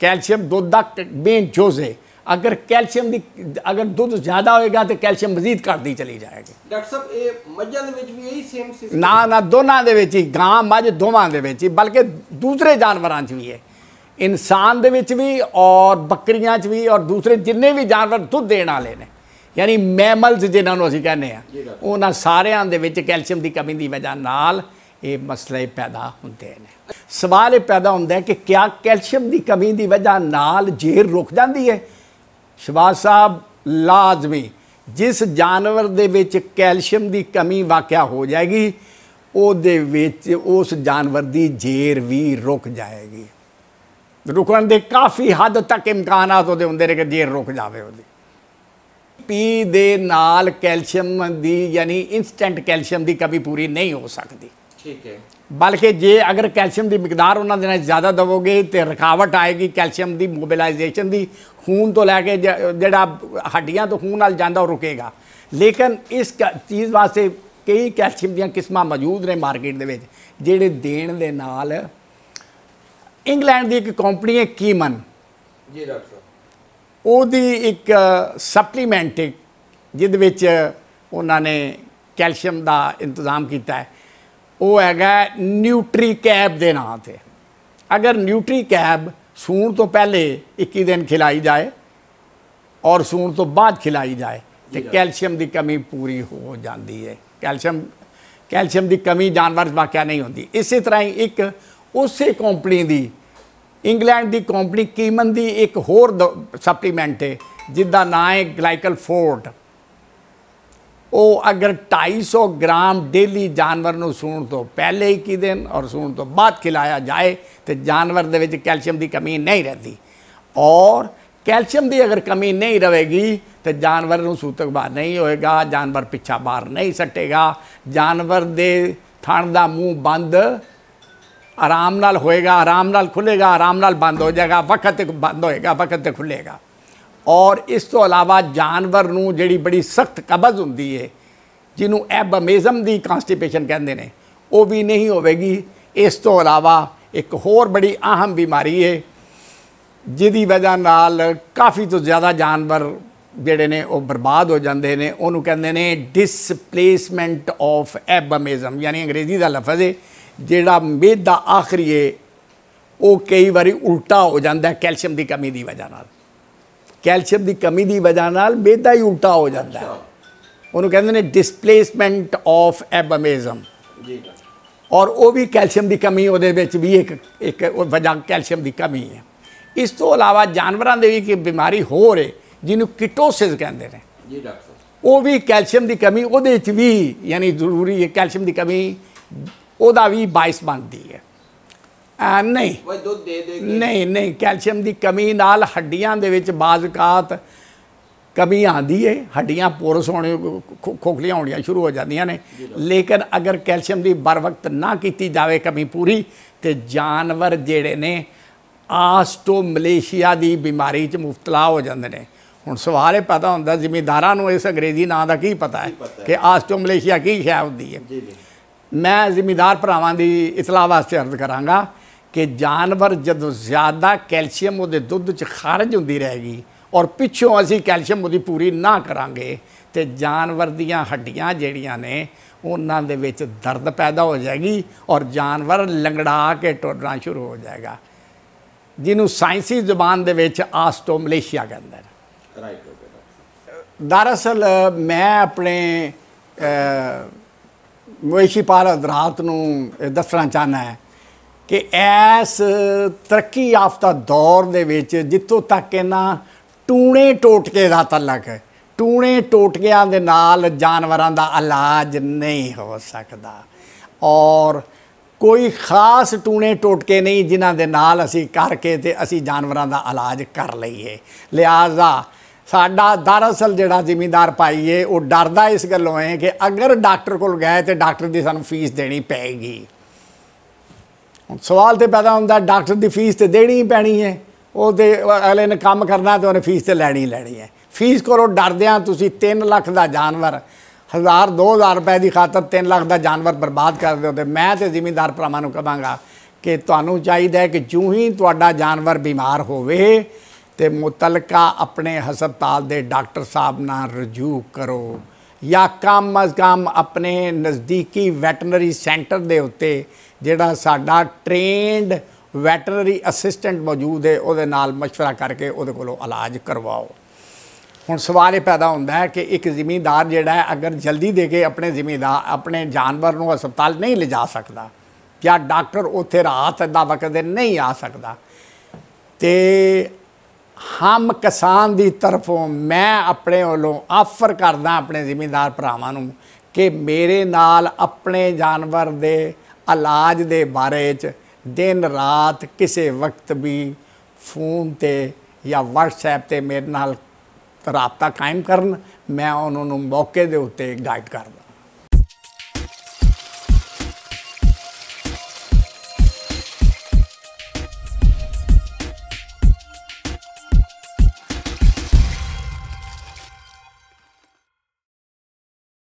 ਕੈਲਸ਼ੀਅਮ ਦੁੱਧ ਦਾ ਮੇਨ ਜੋਜ਼ੇ ਅਗਰ ਕੈਲਸ਼ੀਅਮ ਦੀ ਅਗਰ ਦੁੱਧ ਜ਼ਿਆਦਾ ਹੋਏਗਾ ਤੇ ਕੈਲਸ਼ੀਅਮ ਮਜ਼ੀਦ ਘਟਦੀ ਚਲੀ ਜਾਏਗੀ ਡਾਕਟਰ ਸਾਹਿਬ ਇਹ ਮੱਝਾਂ ਦੇ ਵਿੱਚ ਵੀ ਇਹੀ ਸੇਮ ਸਿਸਟਮ ਨਾ ਨਾ ਦੋਨਾਂ ਦੇ ਵਿੱਚ ਹੀ ਗਾਂ ਮੱਝ ਦੋਵਾਂ ਦੇ ਵਿੱਚ ਹੀ ਬਲਕਿ ਦੂਸਰੇ ਜਾਨਵਰਾਂ 'ਚ ਵੀ ਹੈ ਇਨਸਾਨ ਦੇ ਵਿੱਚ ਵੀ ਔਰ ਬੱਕਰੀਆਂ 'ਚ ਵੀ ਔਰ ਦੂਸਰੇ ਜਿੰਨੇ ਵੀ ਜਾਨਵਰ ਦੁੱਧ ਦੇਣ ਵਾਲੇ ਨੇ ਯਾਨੀ ਮੈਮਲਸ ਜਿਨ੍ਹਾਂ ਨੂੰ ਅਸੀਂ ਕਹਿੰਦੇ ਆ ਉਹਨਾਂ ਸਾਰਿਆਂ ਦੇ ਵਿੱਚ ਕੈਲਸ਼ੀਅਮ ਦੀ ਕਮੀ ਦੀ ਵਜ੍ਹਾ ਨਾਲ ਇਹ ਮਸਲੇ ਪੈਦਾ ਹੁੰਦੇ ਨੇ ਸਵਾਲ ਇਹ ਪੈਦਾ ਹੁੰਦਾ ਹੈ ਕਿ ਕਿਆ ਕੈਲਸ਼ੀਅਮ ਦੀ ਕਮੀ ਦੀ ਵਜ੍ਹਾ ਨਾਲ ਜੇਰ ਰੁਕ ਜਾਂਦੀ ਹੈ ਸ਼ਬਾਜ਼ ਸਾਹਿਬ ਲਾਜ਼ਮੀ ਜਿਸ ਜਾਨਵਰ ਦੇ ਵਿੱਚ ਕੈਲਸ਼ੀਅਮ ਦੀ ਕਮੀ ਵਾਕਿਆ ਹੋ ਜਾਏਗੀ ਉਹਦੇ ਵਿੱਚ ਉਸ ਜਾਨਵਰ ਦੀ ਜੇਰ ਵੀ ਰੁਕ ਜਾਏਗੀ ਰੁਕਣ ਦੇ ਕਾਫੀ ਹੱਦ ਤੱਕ ਇਮਕਾਨਾਤ ਉਹਦੇ ਹੁੰਦੇ ਨੇ ਕਿ ਜੇਰ ਰੁਕ ਜਾਵੇ ਉਹਦੀ ਪੀ ਦੇ ਨਾਲ ਕੈਲਸ਼ੀਅਮ ਦੀ ਯਾਨੀ ਇਨਸਟੈਂਟ ਕੈਲਸ਼ੀਅਮ ਦੀ ਕਮੀ ਪੂਰੀ ਨਹੀਂ ਹੋ ਸਕਦੀ ਠੀਕ ਹੈ ਬਲਕਿ ਜੇ ਅਗਰ ਕੈਲਸ਼ੀਅਮ ਦੀ ਮਿਕਦਾਰ ਉਹਨਾਂ ਦੇ ਨਾਲ ਜ਼ਿਆਦਾ ਦਵੋਗੇ ਤੇ ਰਕਾਵਟ ਆਏਗੀ ਕੈਲਸ਼ੀਅਮ ਦੀ ਮੋਬਿਲਾਈਜੇਸ਼ਨ ਦੀ ਖੂਨ ਤੋਂ ਲੈ ਕੇ ਜਿਹੜਾ ਹੱਡੀਆਂ ਤੋਂ ਖੂਨ ਨਾਲ ਜਾਂਦਾ ਉਹ ਰੁਕੇਗਾ ਲੇਕਿਨ ਇਸ ਚੀਜ਼ ਵਾਸਤੇ ਕਈ ਕੈਲਸ਼ੀਅਮ ਦੀਆਂ ਕਿਸਮਾਂ ਮੌਜੂਦ ਨੇ ਮਾਰਕੀਟ ਦੇ ਵਿੱਚ ਜਿਹੜੇ ਦੇਣ ਦੇ ਨਾਲ ਇੰਗਲੈਂਡ ਦੀ ਇੱਕ ਕੰਪਨੀ ਹੈ ਕੀਮਨ ਜੀ ਡਾਕਟਰ ਉਹਦੀ ਇੱਕ ਸਪਲੀਮੈਂਟਿਕ ਜਿਹਦੇ ਵਿੱਚ ਉਹਨਾਂ ਨੇ ਕੈਲਸ਼ੀਅਮ ਦਾ ਇੰਤਜ਼ਾਮ ਕੀਤਾ ਹੈ ਉਹ ਹੈਗਾ ਨਿਊਟਰੀ ਕੈਬ ਦੇ ਨਾਂ ਤੇ ਅਗਰ ਨਿਊਟਰੀ ਕੈਬ ਸੂਣ ਤੋਂ ਪਹਿਲੇ 21 ਦਿਨ ਖਿਲਾਈ ਜਾਏ ਔਰ ਸੂਣ ਤੋਂ ਬਾਅਦ ਖਿਲਾਈ ਜਾਏ ਤੇ ਕੈਲਸ਼ੀਅਮ ਦੀ ਕਮੀ ਪੂਰੀ ਹੋ ਜਾਂਦੀ ਹੈ ਕੈਲਸ਼ੀਅਮ ਕੈਲਸ਼ੀਅਮ ਦੀ ਕਮੀ ਜਾਨਵਰ ਵਾਕਿਆ ਨਹੀਂ ਹੁੰਦੀ ਇਸੇ ਤਰ੍ਹਾਂ ਹੀ ਇੱਕ ਉਸੇ ਕੰਪਨੀ ਦੀ ਇੰਗਲੈਂਡ ਦੀ ਕੰਪਨੀ ਕੀਮਨ ਦੀ ਇੱਕ ਹੋਰ ਸਪਲੀਮੈਂਟ ਹੈ ਜਿੱਦਾਂ ਨਾਂ ਹੈ ਗਲਾਈਕਲ ਫੋਰਟ ਉਹ ਅਗਰ 250 ਗ੍ਰਾਮ ਡੇਲੀ ਜਾਨਵਰ ਨੂੰ ਸੂਣ ਤੋਂ ਪਹਿਲੇ ਹੀ ਕੀ ਦੇਣ ਔਰ ਸੂਣ ਤੋਂ ਬਾਅਦ ਖਿਲਾਇਆ ਜਾਏ ਤੇ ਜਾਨਵਰ ਦੇ ਵਿੱਚ ਕੈਲਸ਼ੀਅਮ ਦੀ ਕਮੀ ਨਹੀਂ ਰਹਦੀ ਔਰ ਕੈਲਸ਼ੀਅਮ ਦੀ ਅਗਰ ਕਮੀ ਨਹੀਂ ਰਹੇਗੀ ਤੇ ਜਾਨਵਰ ਨੂੰ ਸੂਤਕ ਬਾਹਰ ਨਹੀਂ ਹੋਏਗਾ ਜਾਨਵਰ ਪਿੱਛਾ ਬਾਹਰ ਨਹੀਂ ਸਟੇਗਾ ਜਾਨਵਰ ਦੇ ਥਣ ਦਾ ਮੂੰਹ ਬੰਦ ਆਰਾਮ ਨਾਲ ਹੋਏਗਾ ਆਰਾਮ ਨਾਲ ਖੁੱਲੇਗਾ ਆਰਾਮ ਨਾਲ ਬੰਦ ਹੋ ਜਾਏਗਾ ਵਕਤ ਤੇ ਬੰਦ ਹੋਏਗਾ ਵਕਤ ਤੇ ਖੁੱਲੇਗਾ ਔਰ ਇਸ ਤੋਂ ਇਲਾਵਾ ਜਾਨਵਰ ਨੂੰ ਜਿਹੜੀ ਬੜੀ ਸਖਤ ਕਬਜ਼ ਹੁੰਦੀ ਹੈ ਜਿਹਨੂੰ ਐਬਮੇਜ਼ਮ ਦੀ ਕਨਸਟੀਪੇਸ਼ਨ ਕਹਿੰਦੇ ਨੇ ਉਹ ਵੀ ਨਹੀਂ ਹੋਵੇਗੀ ਇਸ ਤੋਂ ਇਲਾਵਾ ਇੱਕ ਹੋਰ ਬੜੀ ਆਹਮ ਬਿਮਾਰੀ ਹੈ ਜਿਹਦੀ ਵਜ੍ਹਾ ਨਾਲ ਕਾਫੀ ਤੋਂ ਜ਼ਿਆਦਾ ਜਾਨਵਰ ਜਿਹੜੇ ਨੇ ਉਹ ਬਰਬਾਦ ਹੋ ਜਾਂਦੇ ਨੇ ਉਹਨੂੰ ਕਹਿੰਦੇ ਨੇ ਡਿਸਪਲੇਸਮੈਂਟ ਆਫ ਐਬਮੇਜ਼ਮ ਯਾਨੀ ਅੰਗਰੇਜ਼ੀ ਦਾ ਲਫ਼ਜ਼ ਏ ਜਿਹੜਾ ਮੇਦ ਦਾ ਆਖਰੀ ਹੈ ਉਹ ਕਈ ਵਾਰੀ ਉਲਟਾ ਹੋ ਜਾਂਦਾ ਕੈਲਸ਼ੀਅਮ ਦੀ ਕਮੀ ਦੀ ਵਜ੍ਹਾ ਨਾਲ ਕੈਲਸ਼ੀਅਮ ਦੀ ਕਮੀ ਦੀ ਵਜ੍ਹਾ ਨਾਲ ਮੇਦਾ ਹੀ ਉਲਟਾ ਹੋ ਜਾਂਦਾ ਹੈ ਉਹਨੂੰ ਕਹਿੰਦੇ ਨੇ ਡਿਸਪਲੇਸਮੈਂਟ ਆਫ ਐਬਮੇਜ਼ਮ ਜੀ ਔਰ ਉਹ ਵੀ ਕੈਲਸ਼ੀਅਮ ਦੀ ਕਮੀ ਉਹਦੇ ਵਿੱਚ ਵੀ ਇੱਕ ਇੱਕ ਵਜ੍ਹਾ ਕੈਲਸ਼ੀਅਮ ਦੀ ਕਮੀ ਹੈ ਇਸ ਤੋਂ ਇਲਾਵਾ ਜਾਨਵਰਾਂ ਦੇ ਵੀ ਕਿ ਬਿਮਾਰੀ ਹੋ ਰਹੀ ਜਿਹਨੂੰ ਕਿਟੋਸਿਸ ਕਹਿੰਦੇ ਨੇ ਜੀ ਡਾਕਟਰ ਉਹ ਵੀ ਕੈਲਸ਼ੀਅਮ ਦੀ ਕਮੀ ਉਹਦੇ ਵਿੱਚ ਵੀ ਯਾਨੀ ਜ਼ਰੂਰੀ ਹੈ ਕੈਲਸ਼ੀਅਮ ਦੀ ਕਮੀ ਉਹਦਾ ਵੀ ਬਾਇਸ ਬਣਦੀ ਹੈ ਨਹੀਂ ਕੋਈ ਦੁੱਧ ਦੇ ਦੇ ਨਹੀਂ ਨਹੀਂ ਕੈਲਸ਼ੀਅਮ ਦੀ ਕਮੀ ਨਾਲ ਹੱਡੀਆਂ ਦੇ ਵਿੱਚ ਬਾਜ਼ਕਾਤ ਕਮੀ ਆਂਦੀ ਹੈ ਹੱਡੀਆਂ ਪੋਰਸ ਹੋਣੇ ਖੋਖਲੀਆਂ ਹੋਣੀਆਂ ਸ਼ੁਰੂ ਹੋ ਜਾਂਦੀਆਂ ਨੇ ਲੇਕਿਨ ਅਗਰ ਕੈਲਸ਼ੀਅਮ ਦੀ ਬਰ ਵਕਤ ਨਾ ਕੀਤੀ ਜਾਵੇ ਕਮੀ ਪੂਰੀ ਤੇ ਜਾਨਵਰ ਜਿਹੜੇ ਨੇ ਆਸਟੋ ਮਲੇਸ਼ੀਆ ਦੀ ਬਿਮਾਰੀ 'ਚ ਮੁਫਤਲਾ ਹੋ ਜਾਂਦੇ ਨੇ ਹੁਣ ਸਵਾਲ ਇਹ ਪਤਾ ਹੁੰਦਾ ਜ਼ਿਮੀਦਾਰਾਂ ਨੂੰ ਇਸ ਅੰਗਰੇਜ਼ੀ ਨਾਂ ਦਾ ਕੀ ਪਤਾ ਹੈ ਕਿ ਆਸਟੋ ਮਲੇਸ਼ੀਆ ਕੀ ਸ਼ੈ ਹੁੰਦੀ ਹੈ ਮੈਂ ਜ਼ਿਮੀਦਾਰ ਭਰਾਵਾਂ ਦੀ ਇਤਲਾਹ ਵਾਸਤੇ ਅਰਜ਼ ਕਰਾਂਗਾ ਕਿ ਜਾਨਵਰ ਜਦੋਂ ਜ਼ਿਆਦਾ ਕੈਲਸ਼ੀਅਮ ਉਹਦੇ ਦੁੱਧ 'ਚ ਖਾਰਜ ਹੁੰਦੀ ਰਹੇਗੀ ਔਰ ਪਿੱਛੋਂ ਅਸੀਂ ਕੈਲਸ਼ੀਅਮ ਉਹਦੀ ਪੂਰੀ ਨਾ ਕਰਾਂਗੇ ਤੇ ਜਾਨਵਰ ਦੀਆਂ ਹੱਡੀਆਂ ਜਿਹੜੀਆਂ ਨੇ ਉਹਨਾਂ ਦੇ ਵਿੱਚ ਦਰਦ ਪੈਦਾ ਹੋ ਜਾਏਗੀ ਔਰ ਜਾਨਵਰ ਲੰਗੜਾ ਕੇ ਟੁਰਨਾ ਸ਼ੁਰੂ ਹੋ ਜਾਏਗਾ ਜਿਹਨੂੰ ਸਾਇੰਸੀ ਜ਼ੁਬਾਨ ਦੇ ਵਿੱਚ ਆਸਟੋਮਲੇਸ਼ੀਆ ਕਹਿੰਦੇ ਨੇ ਰਾਈਟ ਦਰਅਸਲ ਮੈਂ ਆਪਣੇ ਮਵੇਸ਼ੀ ਪਾਲ ਅਦਰਾਤ ਨੂੰ ਦੱਸਣਾ ਚਾਹਨਾ ਹੈ ਕਿ ਇਸ ਤਰੱਕੀ ਆਫਤਾ ਦੌਰ ਦੇ ਵਿੱਚ ਜਿੱਥੋਂ ਤੱਕ ਇਹਨਾਂ ਟੂਣੇ ਟੋਟਕੇ ਦਾ ਤਲਕ ਹੈ ਟੂਣੇ ਟੋਟਕਿਆਂ ਦੇ ਨਾਲ ਜਾਨਵਰਾਂ ਦਾ ਇਲਾਜ ਨਹੀਂ ਹੋ ਸਕਦਾ ਔਰ ਕੋਈ ਖਾਸ ਟੂਣੇ ਟੋਟਕੇ ਨਹੀਂ ਜਿਨ੍ਹਾਂ ਦੇ ਨਾਲ ਅਸੀਂ ਕਰਕੇ ਤੇ ਅਸੀਂ ਜਾਨਵਰਾਂ ਦਾ ਇਲਾਜ ਕਰ ਲਈਏ ਲਿਆਜ਼ਾ ਸਾਡਾ ਦਰਅਸਲ ਜਿਹੜਾ ਜ਼ਿਮੀਂਦਾਰ ਪਾਈਏ ਉਹ ਡਰਦਾ ਇਸ ਗੱਲੋਂ ਹੈ ਕਿ ਅਗਰ ਡਾਕਟਰ ਕੋਲ ਗਏ ਤੇ ਡਾਕਟਰ ਦੀ ਸਾਨੂੰ ਫੀਸ ਦੇਣੀ ਪੈਗੀ ਹੁਣ ਸਵਾਲ ਤੇ ਪੈਦਾ ਹੁੰਦਾ ਡਾਕਟਰ ਦੀ ਫੀਸ ਤੇ ਦੇਣੀ ਹੀ ਪੈਣੀ ਹੈ ਉਹ ਤੇ ਅਗਲੇ ਨੇ ਕੰਮ ਕਰਨਾ ਤੇ ਉਹਨੇ ਫੀਸ ਤੇ ਲੈਣੀ ਲੈਣੀ ਹੈ ਫੀਸ ਕੋਲੋਂ ਡਰਦਿਆਂ ਤੁਸੀਂ 3 ਲੱਖ ਦਾ ਜਾਨਵਰ ਹਜ਼ਾਰ 2000 ਰੁਪਏ ਦੀ ਖਾਤਰ 3 ਲੱਖ ਦਾ ਜਾਨਵਰ ਬਰਬਾਦ ਕਰ ਦਿਓ ਤੇ ਮੈਂ ਤੇ ਜ਼ਿਮੀਂਦਾਰ ਭਰਾਵਾਂ ਨੂੰ ਕਹਾਂਗਾ ਕਿ ਤੁਹਾਨੂੰ ਚਾਹੀਦਾ ਹੈ ਕਿ ਜੂੰ ਹੀ ਤੁਹਾਡਾ ਜਾਨਵਰ ਬਿਮਾਰ ਹੋਵੇ ਤੇ ਮੁਤਲਕਾ ਆਪਣੇ ਹਸਪਤਾਲ ਦੇ ਡਾਕਟਰ ਸਾਹਿਬ ਨਾਲ ਰਜੂ ਕਰੋ ਜਾਂ ਕਮ ਅਜ਼ ਕਮ ਆਪਣੇ ਨਜ਼ਦੀਕੀ ਵੈਟਰਨਰੀ ਸੈਂਟਰ ਦੇ ਉੱਤੇ ਜਿਹੜਾ ਸਾਡਾ ਟ੍ਰੇਨਡ ਵੈਟਰਨਰੀ ਅਸਿਸਟੈਂਟ ਮੌਜੂਦ ਹੈ ਉਹਦੇ ਨਾਲ مشورہ ਕਰਕੇ ਉਹਦੇ ਕੋਲੋਂ ਇਲਾਜ ਕਰਵਾਓ ਹੁਣ ਸਵਾਲ ਇਹ ਪੈਦਾ ਹੁੰਦਾ ਹੈ ਕਿ ਇੱਕ ਜ਼ਿਮੀਂਦਾਰ ਜਿਹੜਾ ਹੈ ਅਗਰ ਜਲਦੀ ਦੇ ਕੇ ਆਪਣੇ ਜ਼ਿਮੀਂਦਾਰ ਆਪਣੇ ਜਾਨਵਰ ਨੂੰ ਹਸਪਤਾਲ ਨਹੀਂ ਲਿਜਾ ਸਕਦਾ ਜਾਂ ਡਾਕਟਰ ਉੱਥੇ ਰਾਤ ਦਾ ਵਕਤ ਦੇ ਨਹੀਂ ਆ ਸਕਦਾ ਤੇ ਹਮ ਕਿਸਾਨ ਦੀ ਤਰਫੋਂ ਮੈਂ ਆਪਣੇ ਵੱਲੋਂ ਆਫਰ ਕਰਦਾ ਆਪਣੇ ਜ਼ਿਮੀਂਦਾਰ ਭਰਾਵਾਂ ਨੂੰ ਕਿ ਮੇਰੇ ਨਾਲ ਆਪਣੇ ਜਾਨਵਰ ਦੇ ਇਲਾਜ ਦੇ ਬਾਰੇ 'ਚ ਦਿਨ ਰਾਤ ਕਿਸੇ ਵਕਤ ਵੀ ਫੋਨ ਤੇ ਜਾਂ WhatsApp ਤੇ ਮੇਰੇ ਨਾਲ ਰਾਬਤਾ ਕਾਇਮ ਕਰਨ ਮੈਂ ਉਹਨਾਂ ਨੂੰ ਮੌਕੇ ਦੇ ਉੱਤੇ ਗਾਈਡ ਕਰਦਾ